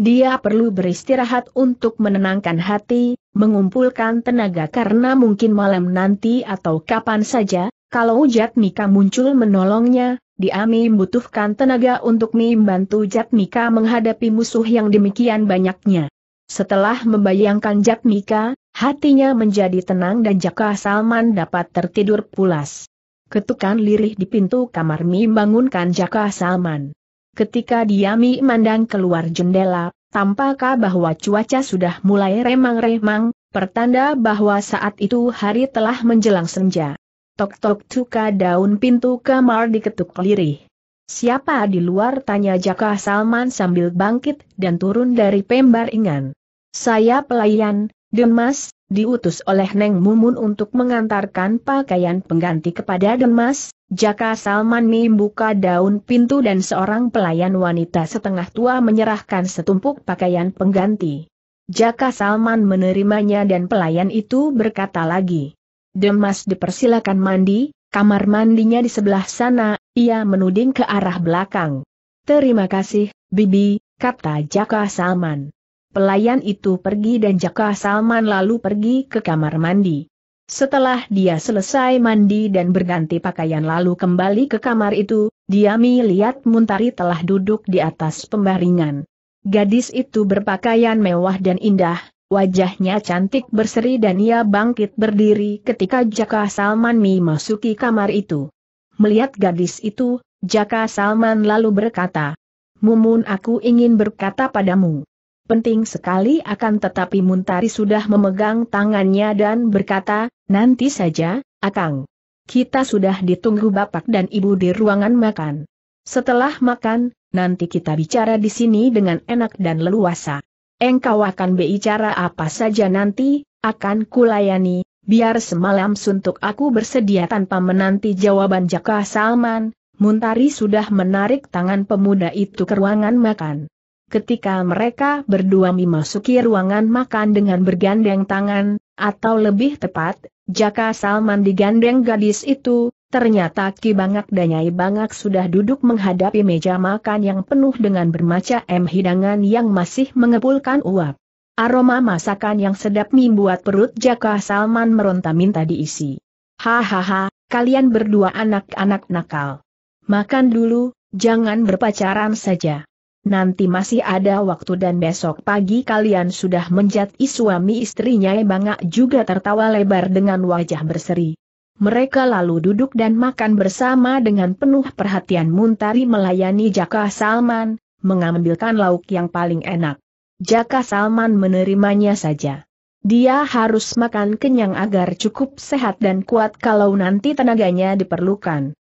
Dia perlu beristirahat untuk menenangkan hati, mengumpulkan tenaga karena mungkin malam nanti atau kapan saja, kalau Jatmika muncul menolongnya, Diami membutuhkan tenaga untuk membantu Jatmika menghadapi musuh yang demikian banyaknya. Setelah membayangkan Jatmika, hatinya menjadi tenang dan Jaka Salman dapat tertidur pulas. Ketukan lirih di pintu kamar Mi bangunkan Jaka Salman. Ketika Diami memandang keluar jendela, tampakkah bahwa cuaca sudah mulai remang-remang, pertanda bahwa saat itu hari telah menjelang senja. Tok-tok cuka daun pintu kamar diketuk lirih. Siapa di luar tanya Jaka Salman sambil bangkit dan turun dari pembaringan. Saya pelayan, Demas, diutus oleh Neng Mumun untuk mengantarkan pakaian pengganti kepada Demas, Jaka Salman membuka daun pintu dan seorang pelayan wanita setengah tua menyerahkan setumpuk pakaian pengganti. Jaka Salman menerimanya dan pelayan itu berkata lagi, Demas dipersilakan mandi, kamar mandinya di sebelah sana, ia menuding ke arah belakang. Terima kasih, Bibi, kata Jaka Salman. Pelayan itu pergi dan Jaka Salman lalu pergi ke kamar mandi. Setelah dia selesai mandi dan berganti pakaian lalu kembali ke kamar itu, Diami lihat Muntari telah duduk di atas pembaringan. Gadis itu berpakaian mewah dan indah, Wajahnya cantik berseri dan ia bangkit berdiri ketika Jaka Salman memasuki kamar itu. Melihat gadis itu, Jaka Salman lalu berkata, Mumun aku ingin berkata padamu. Penting sekali akan tetapi Muntari sudah memegang tangannya dan berkata, nanti saja, Akang. Kita sudah ditunggu bapak dan ibu di ruangan makan. Setelah makan, nanti kita bicara di sini dengan enak dan leluasa engkau akan bicara apa saja nanti, akan kulayani, biar semalam suntuk aku bersedia tanpa menanti jawaban Jaka Salman, Muntari sudah menarik tangan pemuda itu ke ruangan makan. Ketika mereka berdua memasuki ruangan makan dengan bergandeng tangan, atau lebih tepat, Jaka Salman digandeng gadis itu, Ternyata Ki Bangak dan Nyai Bangak sudah duduk menghadapi meja makan yang penuh dengan bermacam hidangan yang masih mengepulkan uap. Aroma masakan yang sedap membuat perut Jaka Salman meronta minta diisi. Hahaha, kalian berdua anak-anak nakal. Makan dulu, jangan berpacaran saja. Nanti masih ada waktu dan besok pagi kalian sudah menjadi suami istrinya Nyai Bangak juga tertawa lebar dengan wajah berseri. Mereka lalu duduk dan makan bersama dengan penuh perhatian Muntari melayani Jaka Salman, mengambilkan lauk yang paling enak. Jaka Salman menerimanya saja. Dia harus makan kenyang agar cukup sehat dan kuat kalau nanti tenaganya diperlukan.